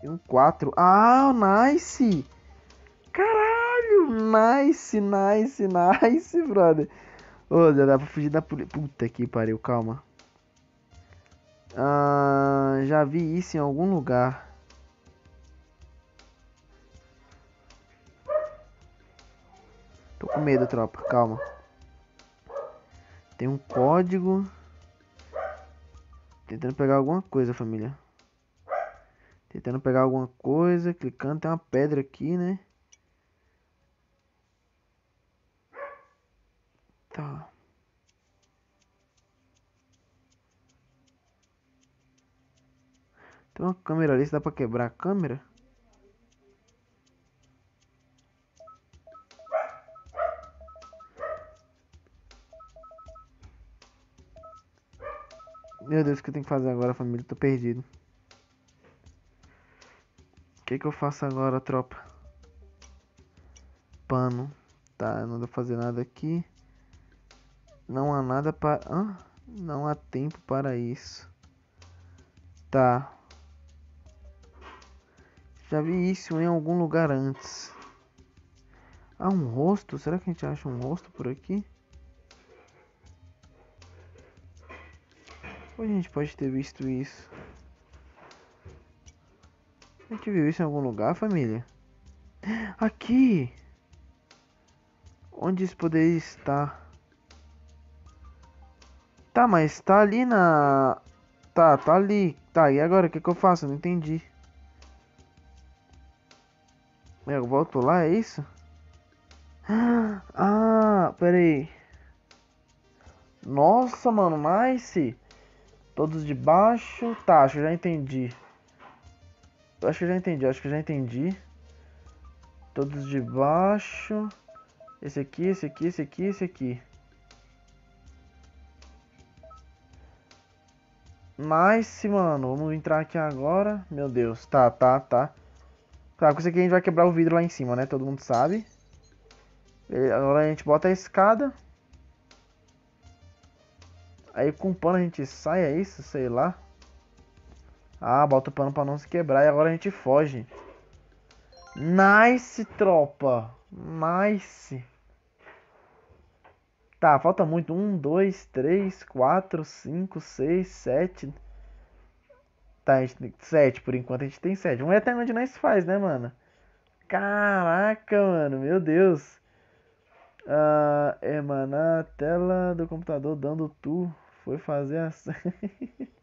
Tem um 4. Ah, nice! Caralho! Nice, nice, nice, brother. Ô, oh, dá pra fugir da polícia. Puta que pariu, calma. Ah, já vi isso em algum lugar. Tô com medo, tropa. Calma. Tem um código. Tentando pegar alguma coisa, família. Tentando pegar alguma coisa, clicando, tem uma pedra aqui, né? Tá. Tem uma câmera ali, se dá pra quebrar a câmera? Meu Deus, o que eu tenho que fazer agora, família? Tô perdido que que eu faço agora, tropa? Pano. Tá, não dá pra fazer nada aqui. Não há nada para... Ah, Não há tempo para isso. Tá. Já vi isso em algum lugar antes. Ah, um rosto? Será que a gente acha um rosto por aqui? Ou a gente pode ter visto isso? A gente viu isso em algum lugar, família? Aqui! Onde isso poderia estar? Tá, mas tá ali na... Tá, tá ali. Tá, e agora o que, que eu faço? Eu não entendi. É, eu volto lá, é isso? Ah, peraí. Nossa, mano, nice. Todos de baixo. Tá, acho que já entendi. Acho que já entendi, acho que já entendi. Todos de baixo. Esse aqui, esse aqui, esse aqui, esse aqui. Mas, mano, vamos entrar aqui agora. Meu Deus, tá, tá, tá. Claro com isso aqui a gente vai quebrar o vidro lá em cima, né? Todo mundo sabe. Agora a gente bota a escada. Aí com o pano a gente sai, é isso? Sei lá. Ah, bota o pano pra não se quebrar. E agora a gente foge. Nice, tropa. Nice. Tá, falta muito. Um, dois, três, quatro, cinco, seis, sete. Tá, a gente tem sete. Por enquanto a gente tem sete. Vamos ver até onde nós faz, né, mano? Caraca, mano. Meu Deus. Ah, emanar a tela do computador dando tu. Foi fazer assim. (laughs)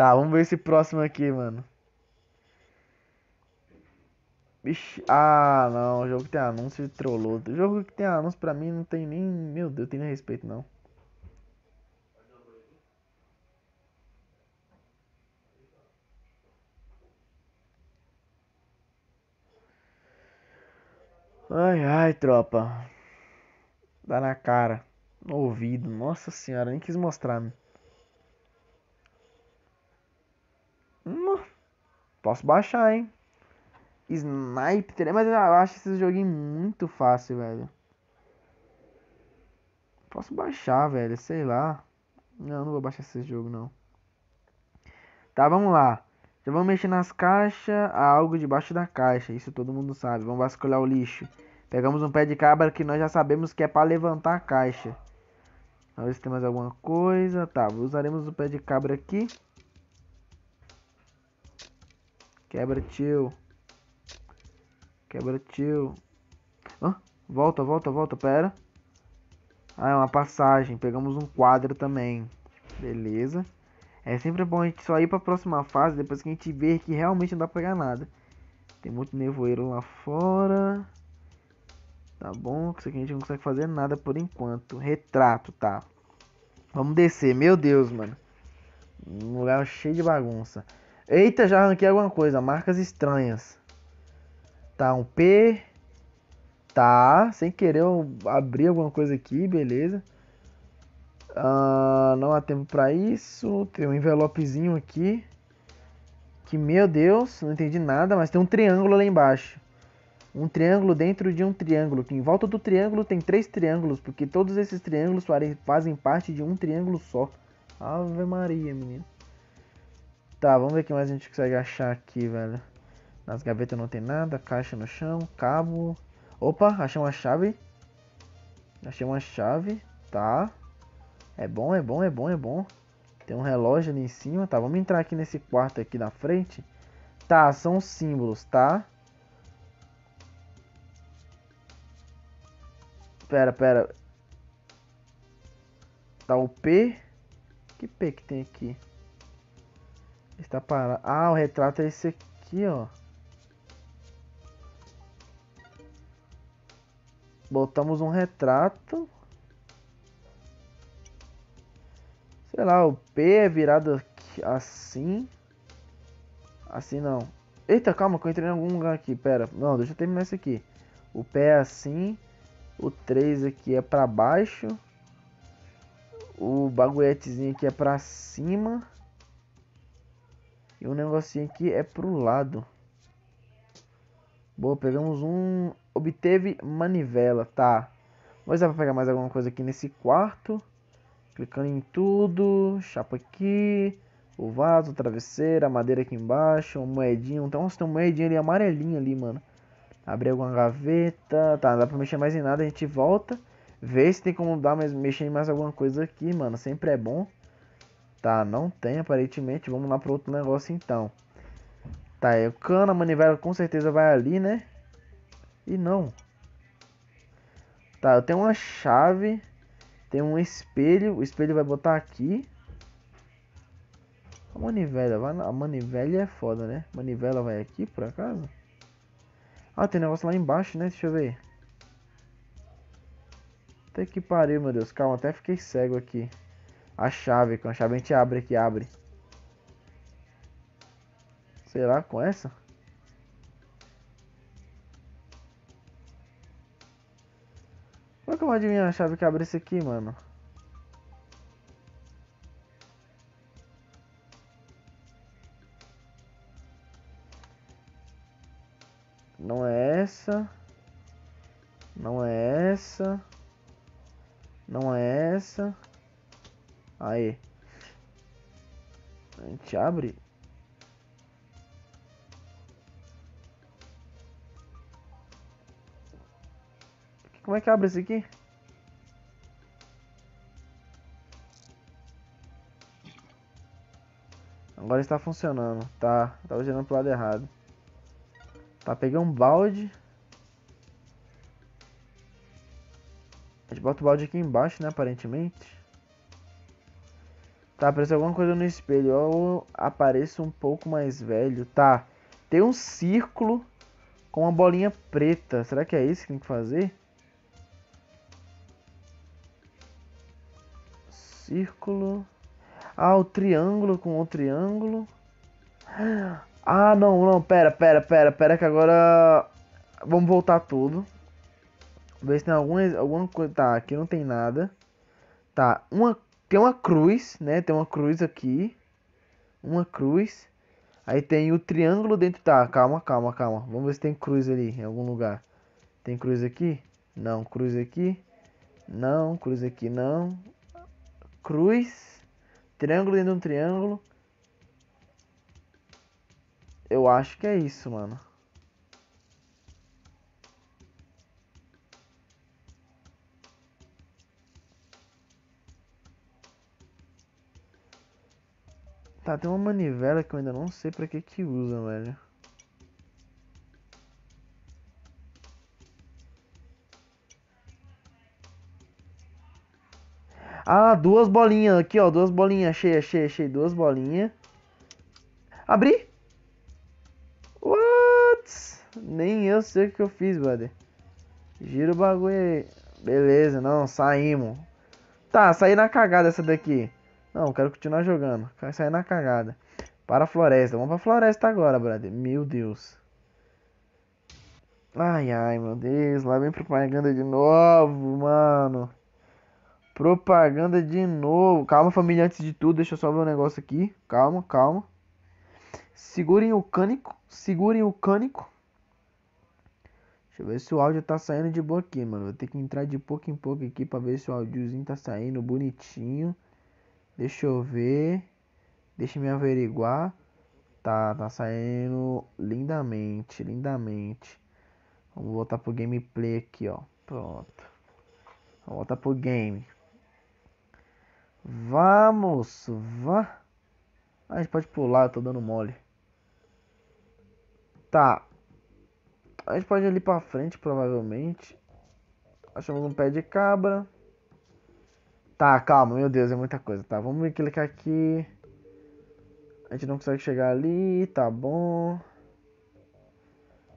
Tá, vamos ver esse próximo aqui, mano. Vixe, ah, não. O jogo que tem anúncio trollou. O jogo que tem anúncio pra mim não tem nem. Meu Deus, tem nem respeito, não. Ai, ai, tropa. Dá na cara. No ouvido. Nossa senhora, nem quis mostrar. Né? Posso baixar, hein? Sniper, né? mas eu acho esse joguinho muito fácil, velho. Posso baixar, velho, sei lá. Não, não vou baixar esse jogo, não. Tá, vamos lá. Já vamos mexer nas caixas. Há algo debaixo da caixa, isso todo mundo sabe. Vamos vasculhar o lixo. Pegamos um pé de cabra que nós já sabemos que é para levantar a caixa. Talvez ver se tem mais alguma coisa. Tá, usaremos o pé de cabra aqui. Quebra, tio. Quebra, tio. Hã? Volta, volta, volta, pera. Ah, é uma passagem. Pegamos um quadro também. Beleza. É sempre bom a gente só ir pra próxima fase depois que a gente ver que realmente não dá pra pegar nada. Tem muito nevoeiro lá fora. Tá bom, isso aqui a gente não consegue fazer nada por enquanto. Retrato, tá. Vamos descer. Meu Deus, mano. Um lugar cheio de bagunça. Eita, já arranquei alguma coisa. Marcas estranhas. Tá, um P. Tá, sem querer eu abri alguma coisa aqui, beleza. Uh, não há tempo para isso. Tem um envelopezinho aqui. Que, meu Deus, não entendi nada, mas tem um triângulo lá embaixo. Um triângulo dentro de um triângulo. Que em volta do triângulo tem três triângulos, porque todos esses triângulos fazem parte de um triângulo só. Ave Maria, menino. Tá, vamos ver o que mais a gente consegue achar aqui, velho. Nas gavetas não tem nada, caixa no chão, cabo. Opa, achei uma chave. Achei uma chave, tá. É bom, é bom, é bom, é bom. Tem um relógio ali em cima, tá. Vamos entrar aqui nesse quarto aqui na frente. Tá, são símbolos, tá. Pera, pera. Tá o P. Que P que tem aqui? Está parado. Ah, o retrato é esse aqui, ó. Botamos um retrato. Sei lá, o P é virado aqui, assim. Assim não. Eita, calma que eu entrei em algum lugar aqui. Pera, não, deixa eu terminar isso aqui. O pé é assim. O 3 aqui é pra baixo. O baguetezinho aqui é pra cima. E o negocinho aqui é pro lado. Boa, pegamos um... Obteve manivela, tá. Mas dá pra pegar mais alguma coisa aqui nesse quarto. Clicando em tudo. Chapa aqui. O vaso, travesseira, madeira aqui embaixo. Um moedinho. Então, nossa, tem uma moedinha ali amarelinha ali, mano. Abrir alguma gaveta. Tá, não dá pra mexer mais em nada. A gente volta. Vê se tem como dar mais, mexer em mais alguma coisa aqui, mano. Sempre é bom. Tá, não tem aparentemente. Vamos lá para outro negócio então. Tá, é o cano, a manivela com certeza vai ali, né? E não. Tá, eu tenho uma chave. Tem um espelho. O espelho vai botar aqui. A manivela, vai na... a manivela é foda, né? A manivela vai aqui, por acaso? Ah, tem negócio lá embaixo, né? Deixa eu ver. Até que pariu, meu Deus. Calma, até fiquei cego aqui. A chave, com é a chave a gente abre aqui, abre. Será com essa? Como é que eu vou adivinhar a chave que abre isso aqui, mano? Não é essa. Não é essa. Não é essa. Aí. A gente abre. Como é que abre isso aqui? Agora está funcionando. Tá, tava tá girando pro lado errado. Tá, peguei um balde. A gente bota o balde aqui embaixo, né, aparentemente. Tá, apareceu alguma coisa no espelho. Eu apareço um pouco mais velho. Tá, tem um círculo com uma bolinha preta. Será que é isso que tem que fazer? Círculo. Ah, o triângulo com o triângulo. Ah, não, não, pera, pera, pera, pera que agora vamos voltar tudo. Ver se tem alguma, alguma coisa. Tá, aqui não tem nada. Tá, uma tem uma cruz, né? Tem uma cruz aqui. Uma cruz. Aí tem o triângulo dentro. Tá, calma, calma, calma. Vamos ver se tem cruz ali em algum lugar. Tem cruz aqui? Não. Cruz aqui? Não. Cruz aqui não. Cruz. Triângulo dentro de um triângulo. Eu acho que é isso, mano. Tá, tem uma manivela que eu ainda não sei pra que que usa, velho. Ah, duas bolinhas aqui, ó. Duas bolinhas. Achei, achei, achei. Duas bolinhas. Abri. What? Nem eu sei o que eu fiz, brother. Gira o bagulho aí. Beleza, não. Saímos. Tá, saí na cagada essa daqui. Não, quero continuar jogando. Quero sair na cagada. Para a floresta. Vamos pra floresta agora, brother. Meu Deus. Ai, ai, meu Deus. Lá vem propaganda de novo, mano. Propaganda de novo. Calma, família, antes de tudo, deixa eu só ver um negócio aqui. Calma, calma. Segurem o cânico. Segurem o cânico. Deixa eu ver se o áudio tá saindo de boa aqui, mano. Vou ter que entrar de pouco em pouco aqui pra ver se o áudiozinho tá saindo bonitinho. Deixa eu ver. Deixa eu me averiguar. Tá, tá saindo lindamente, lindamente. Vamos voltar pro gameplay aqui, ó. Pronto. Vamos voltar pro game. Vamos, vá. Ah, a gente pode pular, eu tô dando mole. Tá. A gente pode ir ali pra frente, provavelmente. Achamos um pé de cabra. Tá, calma, meu Deus, é muita coisa. Tá, vamos clicar aqui. A gente não consegue chegar ali, tá bom.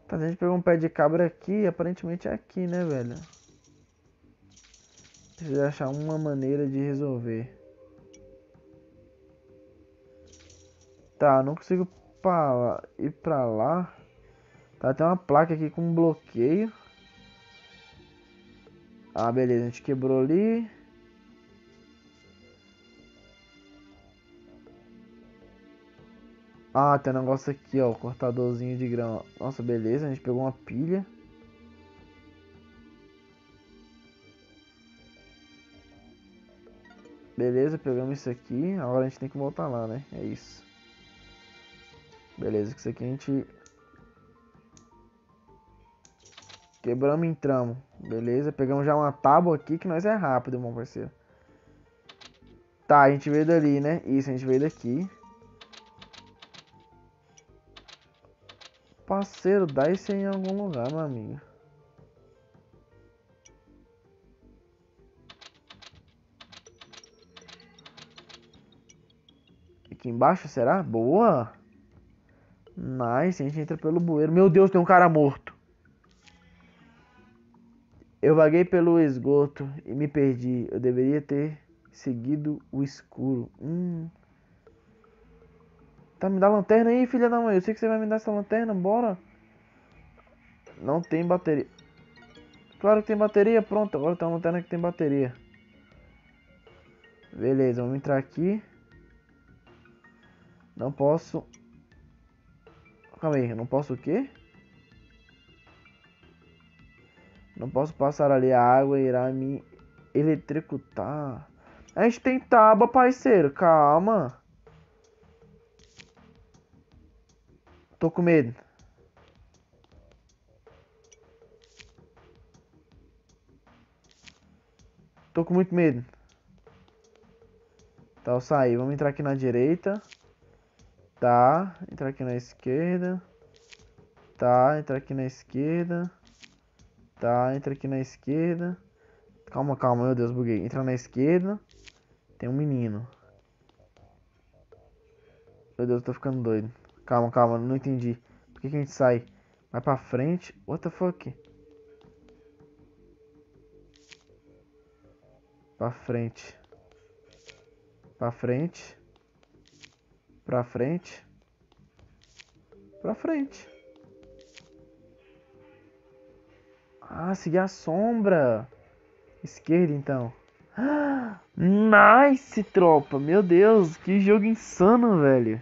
Tá, a gente pegou um pé de cabra aqui, aparentemente é aqui, né, velho? Precisa achar uma maneira de resolver. Tá, não consigo pra ir pra lá. Tá, tem uma placa aqui com um bloqueio. Ah, beleza, a gente quebrou ali. Ah, tem um negócio aqui, ó. cortadorzinho de grão. Nossa, beleza. A gente pegou uma pilha. Beleza, pegamos isso aqui. Agora a gente tem que voltar lá, né? É isso. Beleza, isso aqui a gente... Quebramos e entramos. Beleza, pegamos já uma tábua aqui que nós é rápido, meu parceiro. Tá, a gente veio dali, né? Isso, a gente veio daqui. Parceiro, dá isso em algum lugar, meu amigo. Aqui embaixo, será? Boa! Nice, a gente entra pelo bueiro. Meu Deus, tem um cara morto. Eu vaguei pelo esgoto e me perdi. Eu deveria ter seguido o escuro. Hum... Tá, me dá lanterna aí, filha da mãe. Eu sei que você vai me dar essa lanterna, bora. Não tem bateria. Claro que tem bateria, pronto. Agora tem uma lanterna que tem bateria. Beleza, vamos entrar aqui. Não posso... Calma aí, não posso o quê? Não posso passar ali a água e irá me eletricutar. A gente tem tábua, parceiro. Calma. Tô com medo. Tô com muito medo. Tá, eu saí. Vamos entrar aqui na direita. Tá. Entrar aqui na esquerda. Tá. Entrar aqui na esquerda. Tá. Entra aqui na esquerda. Calma, calma. Meu Deus, buguei. Entra na esquerda. Tem um menino. Meu Deus, tô ficando doido. Calma, calma, não entendi. Por que, que a gente sai? Vai pra frente? What the fuck? Pra frente. Pra frente. Pra frente. Pra frente. Ah, seguir a sombra. Esquerda, então. (gasps) nice, tropa. Meu Deus, que jogo insano, velho.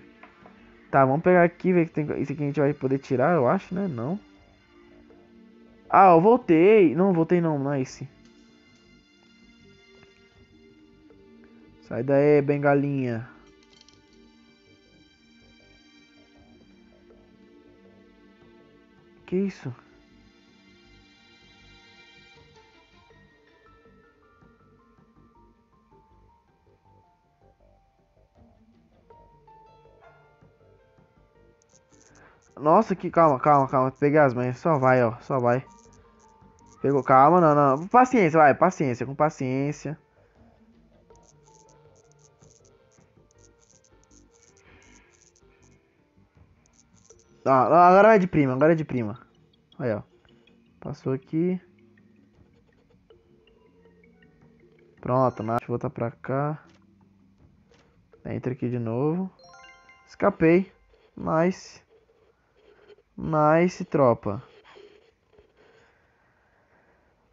Tá, vamos pegar aqui, ver que tem... Esse aqui a gente vai poder tirar, eu acho, né? Não. Ah, eu voltei. Não, voltei não, não é esse. Sai daí, bengalinha. Que isso? Nossa, que calma, calma, calma. Peguei as manhas. Só vai, ó. Só vai. Pegou. Calma, não, não. Paciência, vai. Paciência, com paciência. Ah, agora é de prima, agora é de prima. Aí, ó. Passou aqui. Pronto, eu voltar pra cá. Entra aqui de novo. Escapei. Nice. Nice, tropa.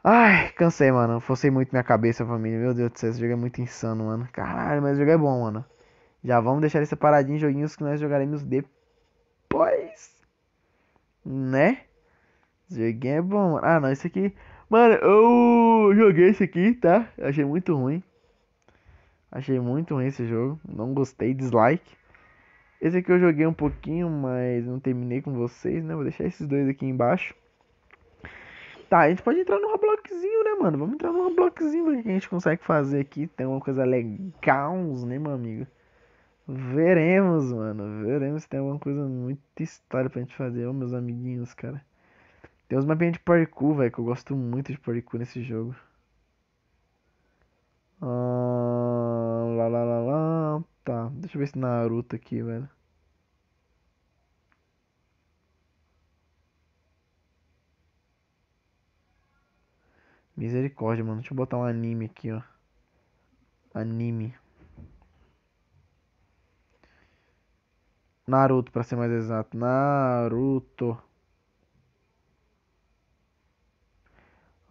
Ai, cansei, mano. Forcei muito minha cabeça, família. Meu Deus do céu, esse jogo é muito insano, mano. Caralho, mas o jogo é bom, mano. Já vamos deixar ele separadinho em joguinhos que nós jogaremos depois. Né? Esse joguinho é bom, mano. Ah, não, esse aqui... Mano, eu joguei esse aqui, tá? Achei muito ruim. Achei muito ruim esse jogo. Não gostei, dislike. Esse aqui eu joguei um pouquinho, mas não terminei com vocês, né? Vou deixar esses dois aqui embaixo. Tá, a gente pode entrar no Robloxzinho, né, mano? Vamos entrar no Robloxzinho, ver o que a gente consegue fazer aqui. Tem uma coisa legal, né, meu amigo? Veremos, mano. Veremos se tem alguma coisa muito história pra gente fazer. Ô, meus amiguinhos, cara. Tem uns mapinhas de parkour, velho, que eu gosto muito de parkour nesse jogo. Ah, lá, lá, lá, lá. Tá, deixa eu ver esse Naruto aqui, velho. Misericórdia, mano. Deixa eu botar um anime aqui, ó. Anime. Naruto, pra ser mais exato. Naruto.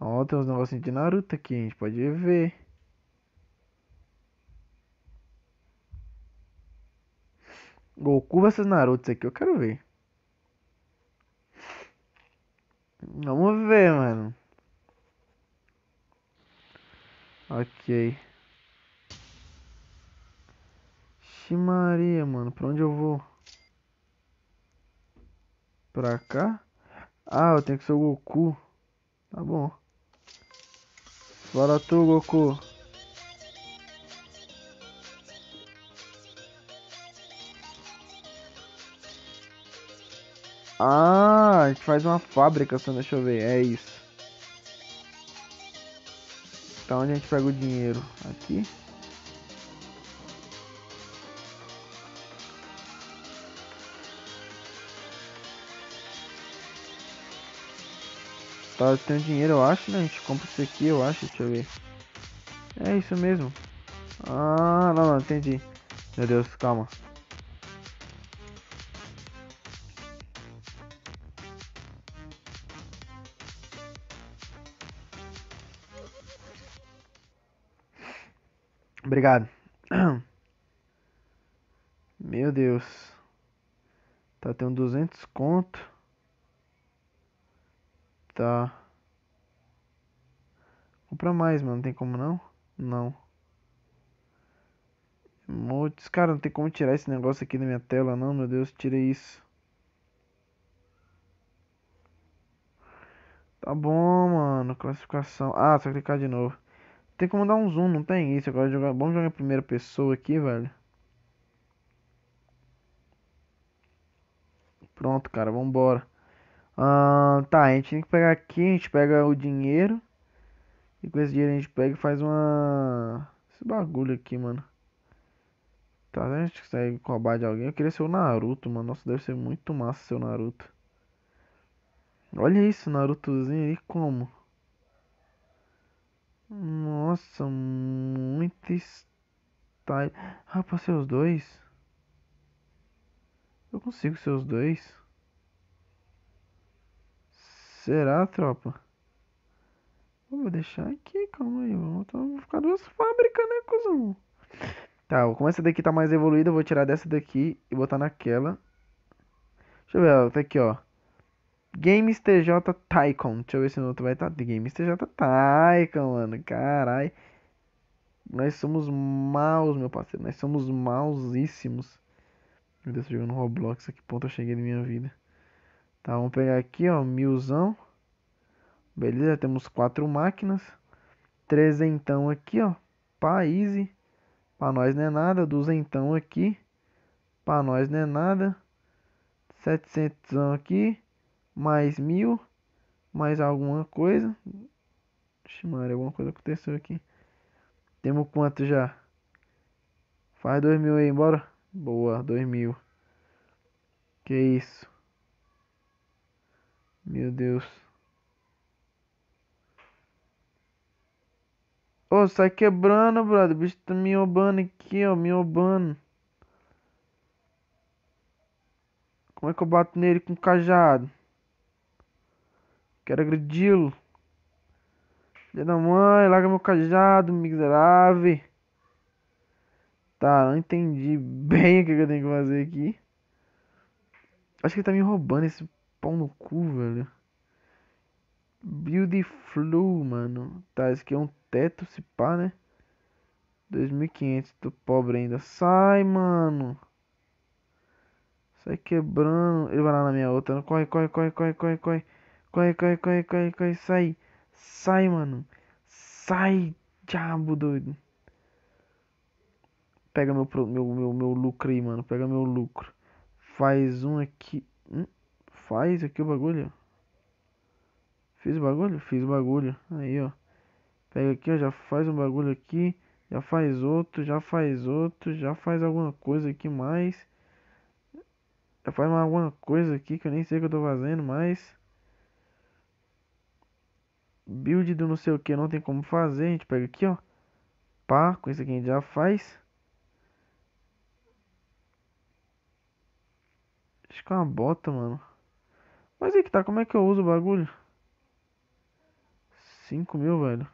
Ó, tem uns negocinhos de Naruto aqui, a gente pode ver. Goku versus Naruto, isso aqui eu quero ver. Vamos ver, mano. Ok. Ximaria, mano. Pra onde eu vou? Pra cá? Ah, eu tenho que ser o Goku. Tá bom. Fala tu, Goku. Ah, a gente faz uma fábrica só, deixa eu ver, é isso. Então onde a gente pega o dinheiro? Aqui. Tá, tem dinheiro, eu acho, né? A gente compra isso aqui, eu acho, deixa eu ver. É isso mesmo. Ah, não, não, entendi. Meu Deus, calma. Obrigado. (clears throat) Meu Deus. Tá tendo 200 conto. Tá. Compra mais, mano. Não tem como não? Não. Emotes. Cara, não tem como tirar esse negócio aqui da minha tela, não. Meu Deus, tirei isso. Tá bom, mano. Classificação. Ah, só clicar de novo. Tem como dar um zoom, não tem isso. Agora jogar, vamos jogar em primeira pessoa aqui, velho. Pronto, cara, vambora. Ah, tá, a gente tem que pegar aqui, a gente pega o dinheiro. E com esse dinheiro a gente pega e faz uma... Esse bagulho aqui, mano. Tá, a gente consegue roubar de alguém. Eu queria ser o Naruto, mano. Nossa, deve ser muito massa ser o Naruto. Olha isso, Narutozinho aí, como? Nossa, muito style. Ah, posso ser os dois? Eu consigo ser os dois? Será, tropa? vou deixar aqui, calma aí. Vou ficar duas fábricas, né, cuzão? Tá, como essa daqui tá mais evoluída, eu vou tirar dessa daqui e botar naquela. Deixa eu ver, ó, tá aqui, ó. Games TJ Tycoon. Deixa eu ver se no outro vai estar. Tá. Games TJ Tycoon, mano. Carai. Nós somos maus, meu parceiro. Nós somos mausíssimos. Meu Deus, jogando Roblox. A que ponto eu cheguei na minha vida. Tá, vamos pegar aqui, ó. Milzão. Beleza, temos quatro máquinas. Trezentão aqui, ó. País. Pra nós não é nada. Duzentão aqui. Pra nós não é nada. setecentão aqui mais mil, mais alguma coisa. Ixi, alguma coisa aconteceu aqui. Temos quanto já? Faz dois mil aí, embora Boa, dois mil. Que isso? Meu Deus. Ô, oh, sai quebrando, brother. O bicho tá me obando aqui, ó. Me obando. Como é que eu bato nele com cajado? Quero agredi-lo. Filha da mãe, larga meu cajado, miserável. Tá, não entendi bem o que eu tenho que fazer aqui. Acho que ele tá me roubando esse pão no cu, velho. Build flu, mano. Tá, esse aqui é um teto, se pá, né? 2500, tô pobre ainda. Sai, mano. Sai quebrando. Ele vai lá na minha outra. Corre, corre, corre, corre, corre, corre. Corre, corre, corre, corre, corre, sai. Sai, mano. Sai, diabo doido. Pega meu, meu, meu, meu lucro aí, mano. Pega meu lucro. Faz um aqui. Hum? Faz aqui o bagulho. Fiz o bagulho? Fiz o bagulho. Aí, ó. Pega aqui, ó. Já faz um bagulho aqui. Já faz outro, já faz outro. Já faz alguma coisa aqui mais. Já faz alguma coisa aqui que eu nem sei o que eu tô fazendo, mas... Build do não sei o que não tem como fazer. A gente pega aqui, ó. Par, com isso aqui a gente já faz. Acho que é uma bota, mano. Mas aí que tá, como é que eu uso o bagulho? 5 mil, velho.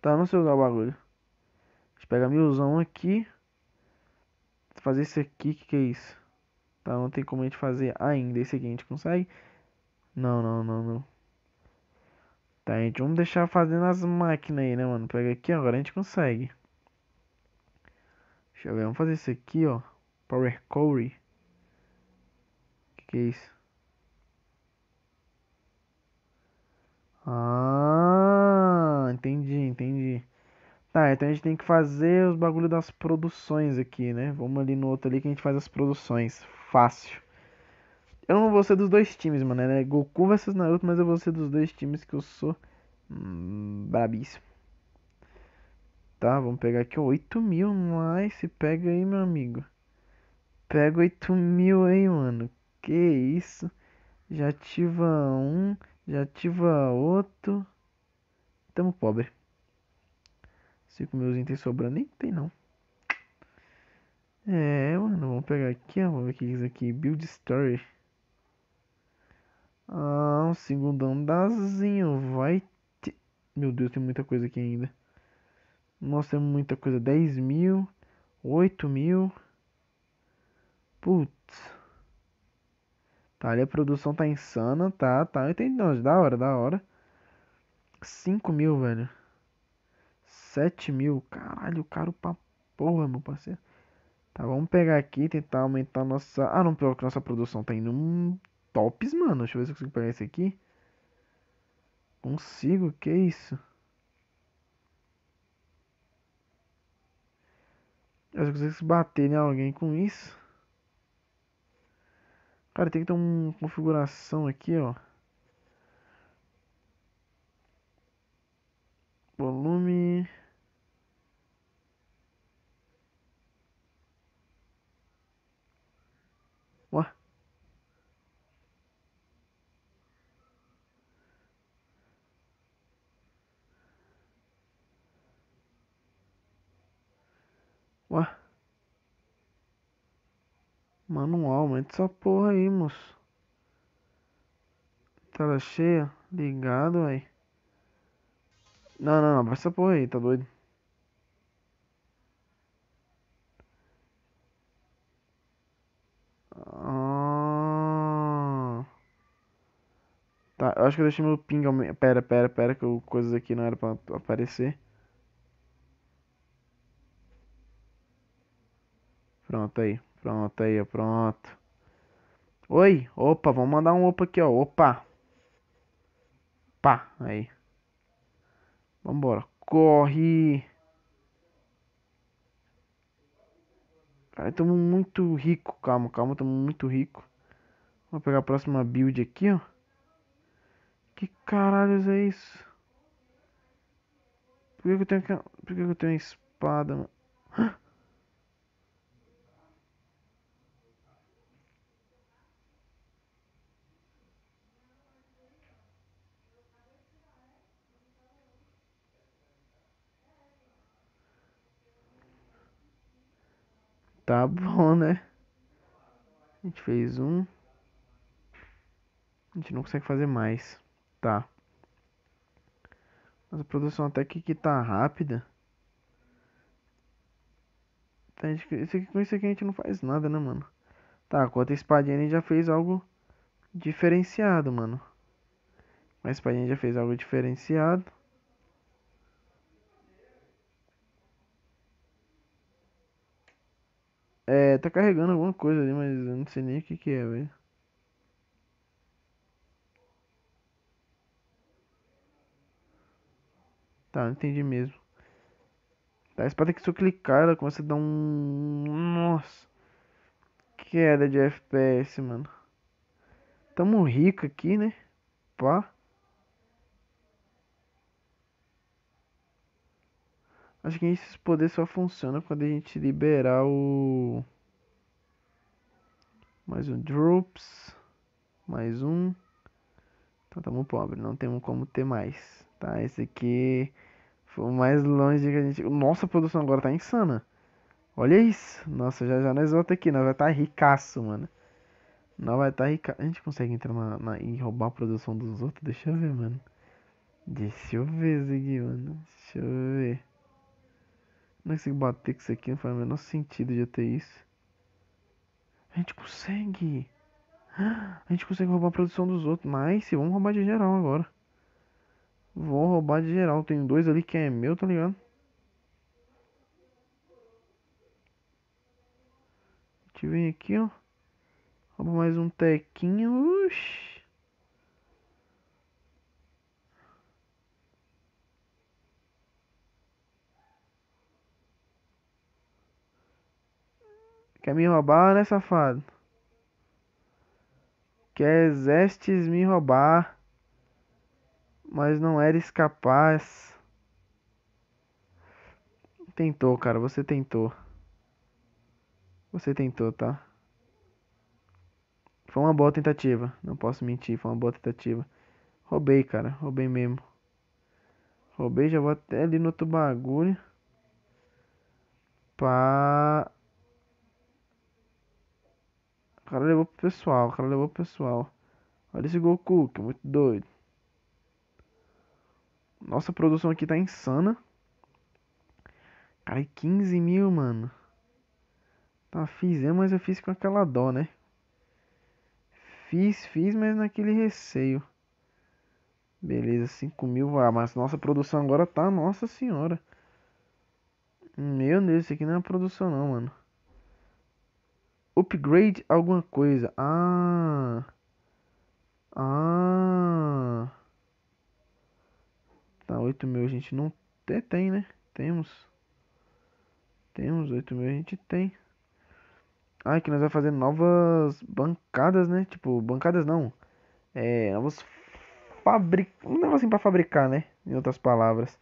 Tá, não sei usar o bagulho. A gente pega milzão aqui. Fazer isso aqui, que que é isso? Tá, não tem como a gente fazer ainda. Esse aqui a gente consegue? Não, não, não, não. Tá, gente, vamos deixar fazendo as máquinas aí, né, mano? Pega aqui, agora a gente consegue. Deixa eu ver, vamos fazer isso aqui, ó. Power Core. Que que é isso? Ah, entendi, entendi. Tá, então a gente tem que fazer os bagulho das produções aqui, né? Vamos ali no outro ali que a gente faz as produções fácil. Eu não vou ser dos dois times, mano. É Goku versus Naruto, mas eu vou ser dos dois times que eu sou hum, brabíssimo. Tá, vamos pegar aqui 8 mil mais. pega aí, meu amigo. Pega 8 mil aí, mano. Que isso. Já ativa um. Já ativa outro. Tamo pobre. 5 milzinho tem sobrando? Nem tem não. É, mano, vamos pegar aqui, ó, vamos ver o que é isso aqui, Build Story. Ah, um segundo andazinho, vai te... Meu Deus, tem muita coisa aqui ainda. Nossa, é muita coisa, 10 mil, 8 mil. Putz. Tá, ali a produção tá insana, tá, tá, eu entendi, não, da hora, da hora. 5 mil, velho. 7 mil, caralho, caro pra porra, meu parceiro. Tá, vamos pegar aqui, tentar aumentar nossa... Ah, não, pior que nossa produção tá indo um tops, mano. Deixa eu ver se eu consigo pegar esse aqui. Consigo? Que isso? Eu só consigo bater em né, alguém com isso. Cara, tem que ter uma configuração aqui, ó. Volume... Ué? Manual, aumenta essa porra aí, moço. Tela cheia? Ligado, aí. Não, não, não, essa porra aí, tá doido? Ah... Tá, eu acho que eu deixei meu ping Pera, pera, pera, que eu, coisas aqui não era pra aparecer. Pronto aí, pronto aí, pronto. Oi, opa, vamos mandar um opa aqui, ó. Opa. Pá, aí. Vambora, corre. Cara, estamos muito rico. Calma, calma, estamos muito rico. Vou pegar a próxima build aqui, ó. Que caralhos é isso? Por que, que eu tenho que... Por que, que eu tenho espada, mano? Tá bom, né? A gente fez um. A gente não consegue fazer mais. Tá. Mas a produção até que, que tá rápida. Tá, gente, isso aqui, com isso aqui a gente não faz nada, né, mano? Tá, com a outra espadinha a gente já fez algo diferenciado, mano. Com a espadinha já fez algo diferenciado. É, tá carregando alguma coisa ali, mas eu não sei nem o que que é, velho. Tá, não entendi mesmo. Tá, a espada que se eu clicar, ela começa a dar um... Nossa. Queda de FPS, mano. Tamo rico aqui, né? Pá. Acho que esse poder só funciona quando a gente liberar o... Mais um Drops. Mais um. Então tamo tá pobre, não temos como ter mais. Tá, esse aqui foi o mais longe que a gente... Nossa, a produção agora tá insana. Olha isso. Nossa, já já nós voltamos aqui. Nós vai estar tá ricaço, mano. Nós vai estar tá ricaço. A gente consegue entrar na, na, e roubar a produção dos outros? Deixa eu ver, mano. Deixa eu ver isso aqui, mano. Deixa eu ver não é que você bater com isso aqui? Não faz o menor sentido de ter isso. A gente consegue. A gente consegue roubar a produção dos outros. Nice, vamos roubar de geral agora. Vou roubar de geral. Tem dois ali que é meu, tá ligado? A gente vem aqui, ó. Rouba mais um tequinho. Uxi. Quer me roubar, né, safado? Quer Quisestes me roubar, mas não eres capaz. Tentou, cara, você tentou. Você tentou, tá? Foi uma boa tentativa, não posso mentir, foi uma boa tentativa. Roubei, cara, roubei mesmo. Roubei, já vou até ali no outro bagulho. Pá cara levou pro pessoal, o cara levou pro pessoal. Olha esse Goku, que é muito doido. Nossa produção aqui tá insana. Cara, 15 mil, mano. Tá, fiz, é, mas eu fiz com aquela dó, né? Fiz, fiz, mas naquele receio. Beleza, 5 mil, ah, Mas nossa produção agora tá, nossa senhora. Meu Deus, isso aqui não é produção não, mano. Upgrade alguma coisa. Ah. Ah. Tá, 8 mil a gente não tem, né? Temos. Temos 8 mil a gente tem. Ah, que nós vai fazer novas bancadas, né? Tipo, bancadas não. É, novos fabricar Um negócio assim pra fabricar, né? Em outras palavras.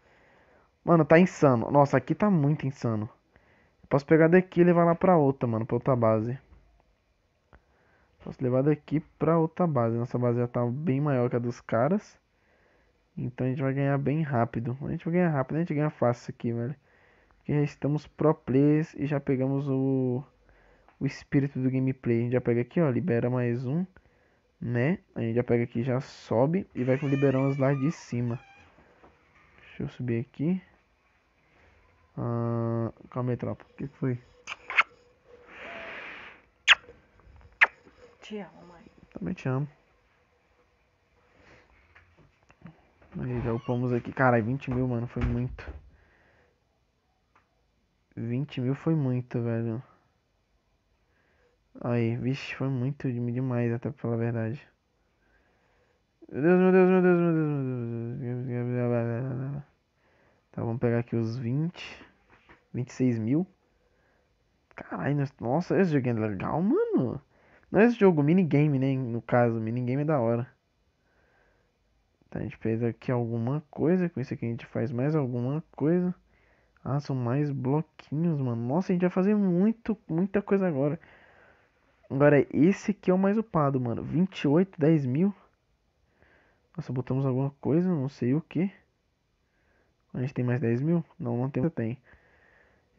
Mano, tá insano. Nossa, aqui tá muito insano. Posso pegar daqui e levar lá pra outra, mano, pra outra base. Posso levar daqui pra outra base. Nossa base já tá bem maior que a dos caras. Então a gente vai ganhar bem rápido. A gente vai ganhar rápido, a gente ganha fácil aqui, velho. Porque já estamos pro players e já pegamos o, o espírito do gameplay. A gente já pega aqui, ó, libera mais um, né? A gente já pega aqui, já sobe e vai liberando os lá de cima. Deixa eu subir aqui. Ah, calma aí, tropa. O que, foi? Te amo, mãe. Também te amo. Aí, já upamos aqui. Caralho, 20 mil, mano, foi muito. 20 mil foi muito, velho. Aí, vixe, foi muito demais, até pela verdade. Meu Deus, meu Deus, meu Deus, meu Deus, meu Deus. Tá, vamos pegar aqui os 20. 26 mil. Caralho, nossa, esse jogo é legal, mano. Não é esse jogo, minigame, né? No caso, minigame é da hora. Tá, a gente fez aqui alguma coisa. Com isso aqui a gente faz mais alguma coisa. Ah, são mais bloquinhos, mano. Nossa, a gente vai fazer muito, muita coisa agora. Agora, esse aqui é o mais upado, mano. 28, 10 mil. Nossa, botamos alguma coisa, não sei o que. A gente tem mais 10 mil? Não, não tem. Tem.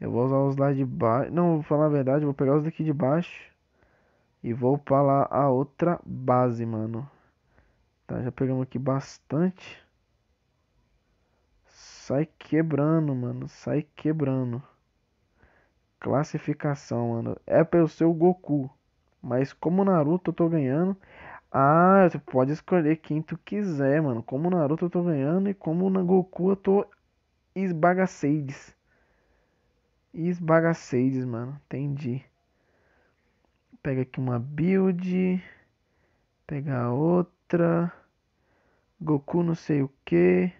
Eu vou usar os lá de baixo. Não, vou falar a verdade, vou pegar os daqui de baixo. E vou para lá a outra base, mano. Tá, já pegamos aqui bastante. Sai quebrando, mano. Sai quebrando. Classificação, mano. É pra eu ser o Goku. Mas como Naruto eu tô ganhando. Ah, você pode escolher quem tu quiser, mano. Como Naruto eu tô ganhando e como na Goku eu tô esbagaceides. E esbagaceides, mano. Entendi. Pega aqui uma build. Pegar outra. Goku não sei o que.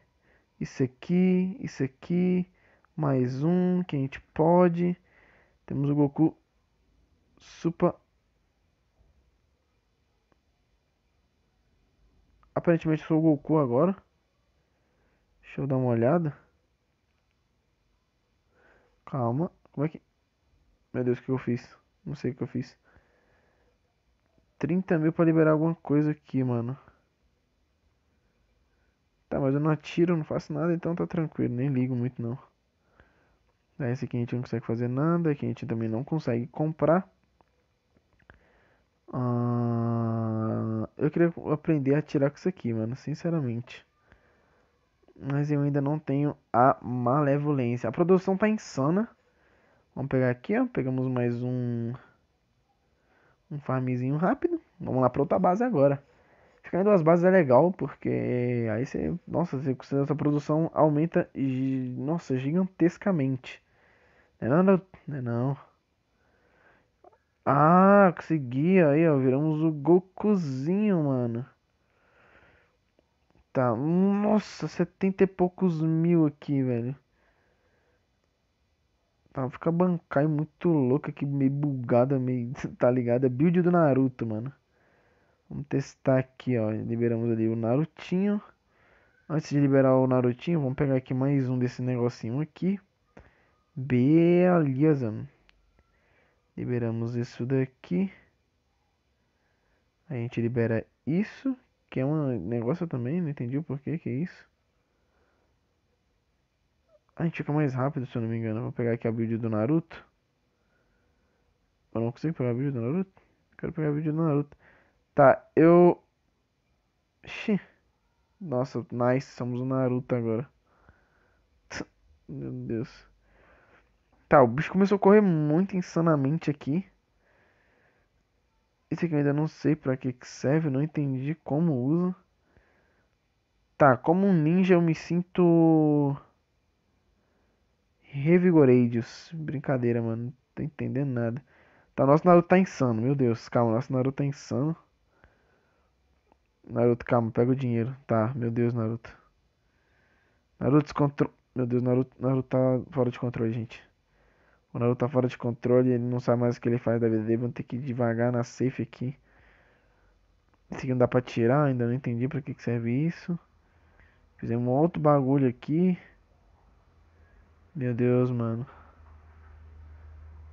Isso aqui, isso aqui. Mais um que a gente pode. Temos o Goku Super. Aparentemente sou o Goku agora. Deixa eu dar uma olhada. Calma. Como é que. Meu Deus, o que eu fiz? Não sei o que eu fiz. 30 mil pra liberar alguma coisa aqui, mano. Tá, mas eu não atiro, não faço nada, então tá tranquilo. Nem ligo muito, não. É, esse aqui a gente não consegue fazer nada. Aqui a gente também não consegue comprar. Ah, eu queria aprender a atirar com isso aqui, mano. Sinceramente. Mas eu ainda não tenho a malevolência. A produção tá insana. Vamos pegar aqui, ó. Pegamos mais um. Um farmzinho rápido. Vamos lá pra outra base agora. Ficar em duas bases é legal, porque aí você. Nossa, você, essa produção aumenta. Nossa, gigantescamente. Não, é não, não. É não. Ah, consegui. Aí, ó. Viramos o Gokuzinho, mano. Tá, nossa, setenta e poucos mil aqui, velho. Tá, fica bancai muito louca aqui, meio bugada, meio, (laughs) tá ligado? É build do Naruto, mano. Vamos testar aqui, ó. Liberamos ali o Narutinho. Antes de liberar o Narutinho, vamos pegar aqui mais um desse negocinho aqui. Beleza, Liberamos isso daqui. A gente libera isso que é um negócio também, não entendi o porquê que é isso. A gente fica mais rápido, se eu não me engano. Vou pegar aqui a build do Naruto. Eu não consigo pegar a build do Naruto? Quero pegar a build do Naruto. Tá, eu... Nossa, nice, somos o Naruto agora. (laughs) Meu Deus. Tá, o bicho começou a correr muito insanamente aqui. Esse aqui eu ainda não sei pra que, que serve, não entendi como usa. Tá, como um ninja eu me sinto... Revigoreidios. Brincadeira, mano. Não tô entendendo nada. Tá, nosso Naruto tá insano. Meu Deus, calma. Nosso Naruto tá insano. Naruto, calma. Pega o dinheiro. Tá, meu Deus, Naruto. Naruto descontro Meu Deus, Naruto, Naruto tá fora de controle, gente. O Naruto tá fora de controle, ele não sabe mais o que ele faz da vida dele. Vamos ter que ir devagar na safe aqui. Esse aqui não dá pra tirar, ainda não entendi pra que, que serve isso. Fizemos um outro bagulho aqui. Meu Deus, mano.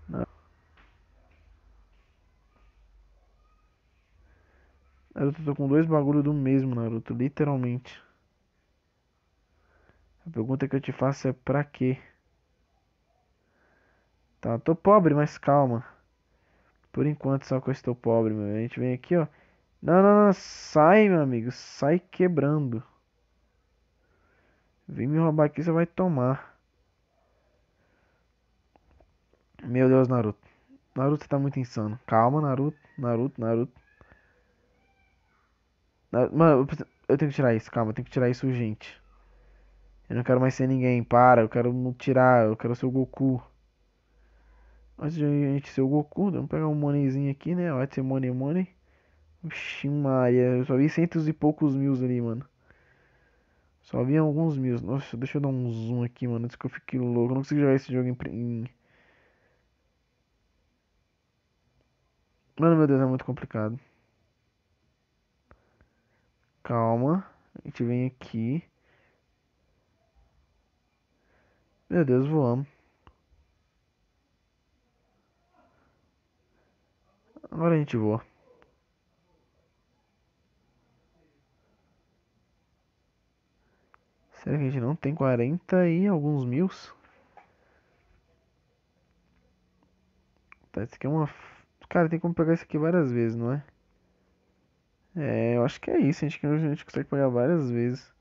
Naruto, Naruto, tô com dois bagulhos do mesmo, Naruto, literalmente. A pergunta que eu te faço é pra quê? Tá, tô pobre, mas calma. Por enquanto só que eu estou pobre, meu. A gente vem aqui, ó. Não, não, não. Sai, meu amigo. Sai quebrando. Vem me roubar aqui, você vai tomar. Meu Deus, Naruto. Naruto tá muito insano. Calma, Naruto. Naruto, Naruto. Naruto. Mano, eu tenho que tirar isso. Calma, eu tenho que tirar isso urgente. Eu não quero mais ser ninguém. Para, eu quero tirar. Eu quero ser o Goku. Antes de a gente ser o Goku, vamos pegar um Moneyzinho aqui, né? Vai ser Money Money. Oxi, Maria, eu só vi centos e poucos mil ali, mano. Só vi alguns mil. Nossa, deixa eu dar um zoom aqui, mano, antes que eu fique louco. Eu não consigo jogar esse jogo em... Mano, meu Deus, é muito complicado. Calma. A gente vem aqui. Meu Deus, voamos. Agora a gente voa. Será que a gente não tem 40 e alguns mil? Tá, isso aqui é uma... Cara, tem como pegar isso aqui várias vezes, não é? É, eu acho que é isso. A gente, a gente consegue pegar várias vezes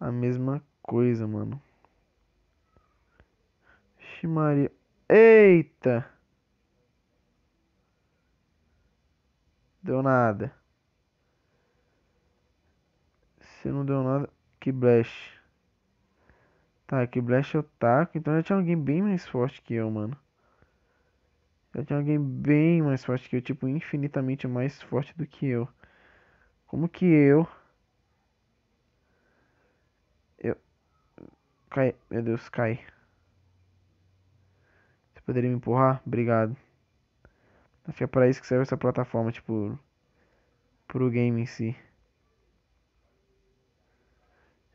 a mesma coisa, mano. Ximaria. Eita! Deu nada. Se não deu nada. Que blast. Tá, que blast eu taco. Então já tinha alguém bem mais forte que eu, mano. Já tinha alguém bem mais forte que eu. Tipo, infinitamente mais forte do que eu. Como que eu. Eu. Cai. Meu Deus, cai. Você poderia me empurrar? Obrigado. Acho que é pra isso que serve essa plataforma, tipo, pro game em si.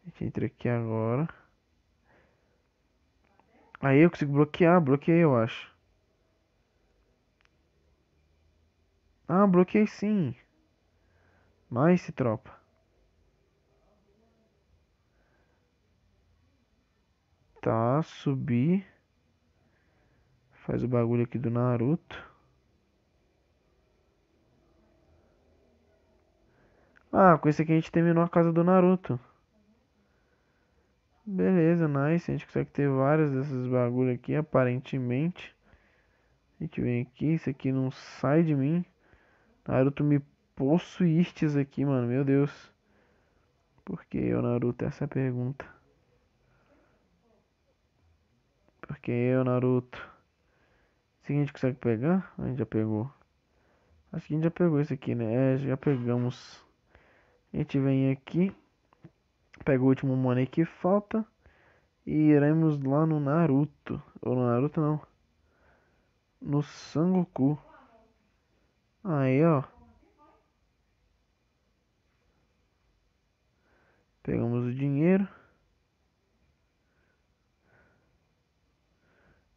A gente entra aqui agora. Aí eu consigo bloquear, bloqueei eu acho. Ah, bloqueei sim. mais se tropa. Tá, subir. Faz o bagulho aqui do Naruto. Ah, com isso aqui a gente terminou a casa do Naruto. Beleza, nice. A gente consegue ter vários desses bagulho aqui, aparentemente. A gente vem aqui, isso aqui não sai de mim. Naruto me possuístes aqui, mano. Meu Deus. Por que eu, Naruto? Essa é a pergunta. Por que eu, Naruto? Isso aqui a gente consegue pegar? A gente já pegou. Acho que a gente já pegou isso aqui, né? É, já pegamos. A gente vem aqui, pega o último money que falta e iremos lá no Naruto. Ou no Naruto não. No Sangoku. Aí, ó. Pegamos o dinheiro.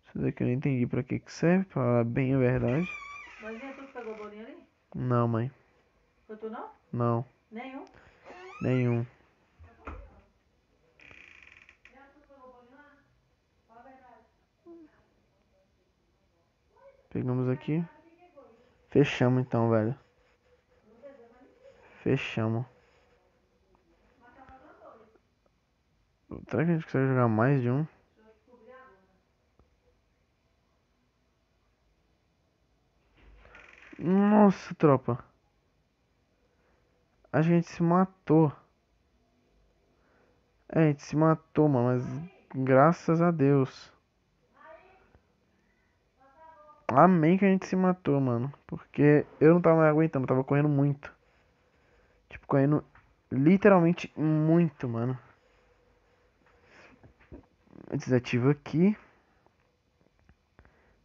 Isso daqui eu não entendi pra que que serve, pra falar bem a verdade. Mãezinha, tu pegou o bolinho ali? Não, mãe. Foi tu não? Não. Nenhum? Nenhum. Pegamos aqui. Fechamos então, velho. Fechamos. Será que a gente consegue jogar mais de um? Nossa, tropa. A gente se matou. É, a gente se matou, mano, mas graças a Deus. Amém que a gente se matou, mano. Porque eu não tava mais aguentando, tava correndo muito. Tipo, correndo literalmente muito, mano. Desativa aqui.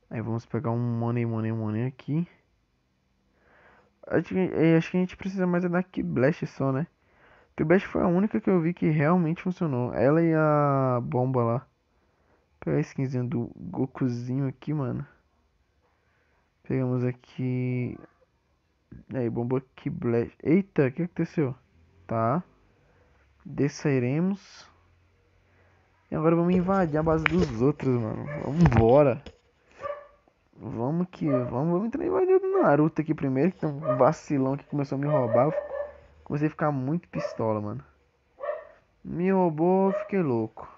Aí vamos pegar um money, money, money aqui. Acho que, eh, acho que a gente precisa mais é da só, né? Keyblast foi a única que eu vi que realmente funcionou. Ela e a bomba lá. pegar a skinzinha do Gokuzinho aqui, mano. Pegamos aqui. Aí, bomba Keyblast. Eita, o que aconteceu? Tá. Desceremos. E agora vamos invadir a base dos outros, mano. Vambora vamos que vamos, vamos entrar em valia do Naruto aqui primeiro, que tem um vacilão que começou a me roubar. Eu comecei a ficar muito pistola, mano. Me roubou, fiquei louco.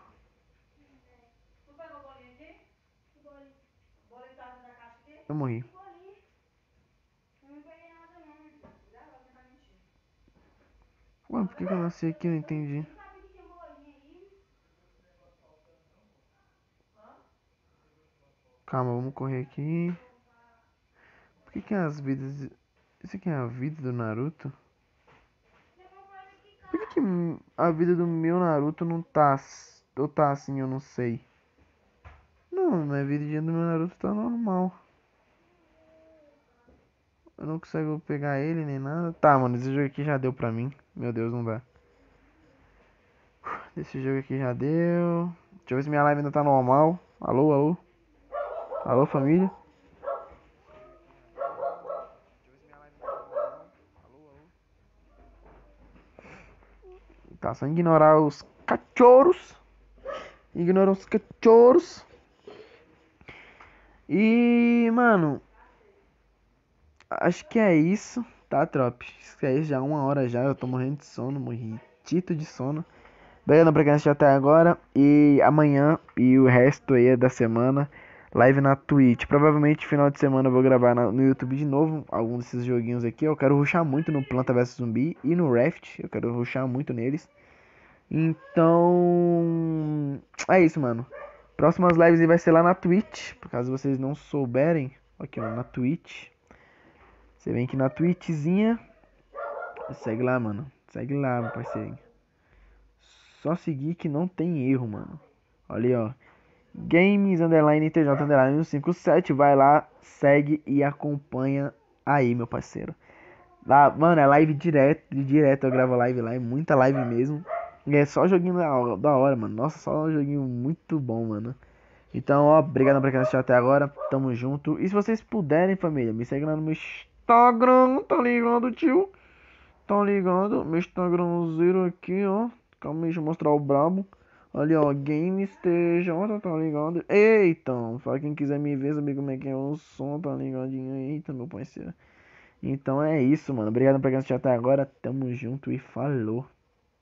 Eu morri. mano por que eu nasci aqui? Eu não entendi. Calma, vamos correr aqui que, que é as vidas. Isso aqui é a vida do Naruto? Por que, que a vida do meu Naruto não tá. Ou tá assim, eu não sei. Não, minha é vida do meu Naruto tá normal. Eu não consigo pegar ele nem nada. Tá, mano, esse jogo aqui já deu pra mim. Meu Deus, não dá. Esse jogo aqui já deu. Deixa eu ver se minha live ainda tá normal. Alô, alô. Alô, família. Tá, só ignorar os cachorros. Ignorar os cachorros. E, mano. Acho que é isso, tá, tropa? isso é isso, já uma hora já. Eu tô morrendo de sono, morri tito de sono. Obrigado pra quem assistiu até agora. E amanhã e o resto aí é da semana live na Twitch. Provavelmente final de semana eu vou gravar na, no YouTube de novo algum desses joguinhos aqui. Eu quero ruxar muito no Planta vs Zumbi e no Raft. Eu quero ruxar muito neles. Então. É isso, mano. Próximas lives aí vai ser lá na Twitch. Por caso vocês não souberem. Aqui, ó, na Twitch. Você vem aqui na Twitchzinha. Segue lá, mano. Segue lá, meu parceirinho. Só seguir que não tem erro, mano. Olha aí, ó. Games Underline TJ Underline 157. Vai lá, segue e acompanha aí, meu parceiro. Lá, mano, é live direto, direto eu gravo live lá, é muita live mesmo. E é só joguinho da hora, da hora, mano. Nossa, só um joguinho muito bom, mano. Então, ó, obrigado pra quem assistiu até agora. Tamo junto. E se vocês puderem, família, me segue lá no meu Instagram, tá ligado, tio? Tá ligado? Meu Instagramzinho aqui, ó. Calma aí, deixa eu mostrar o brabo. Ali, ó, Game já tá, tá ligado? Eita, para quem quiser me ver, saber como é que é o som, tá ligadinho? Eita, meu parceiro. Então é isso, mano. Obrigado pra quem assistiu até agora. Tamo junto e falou.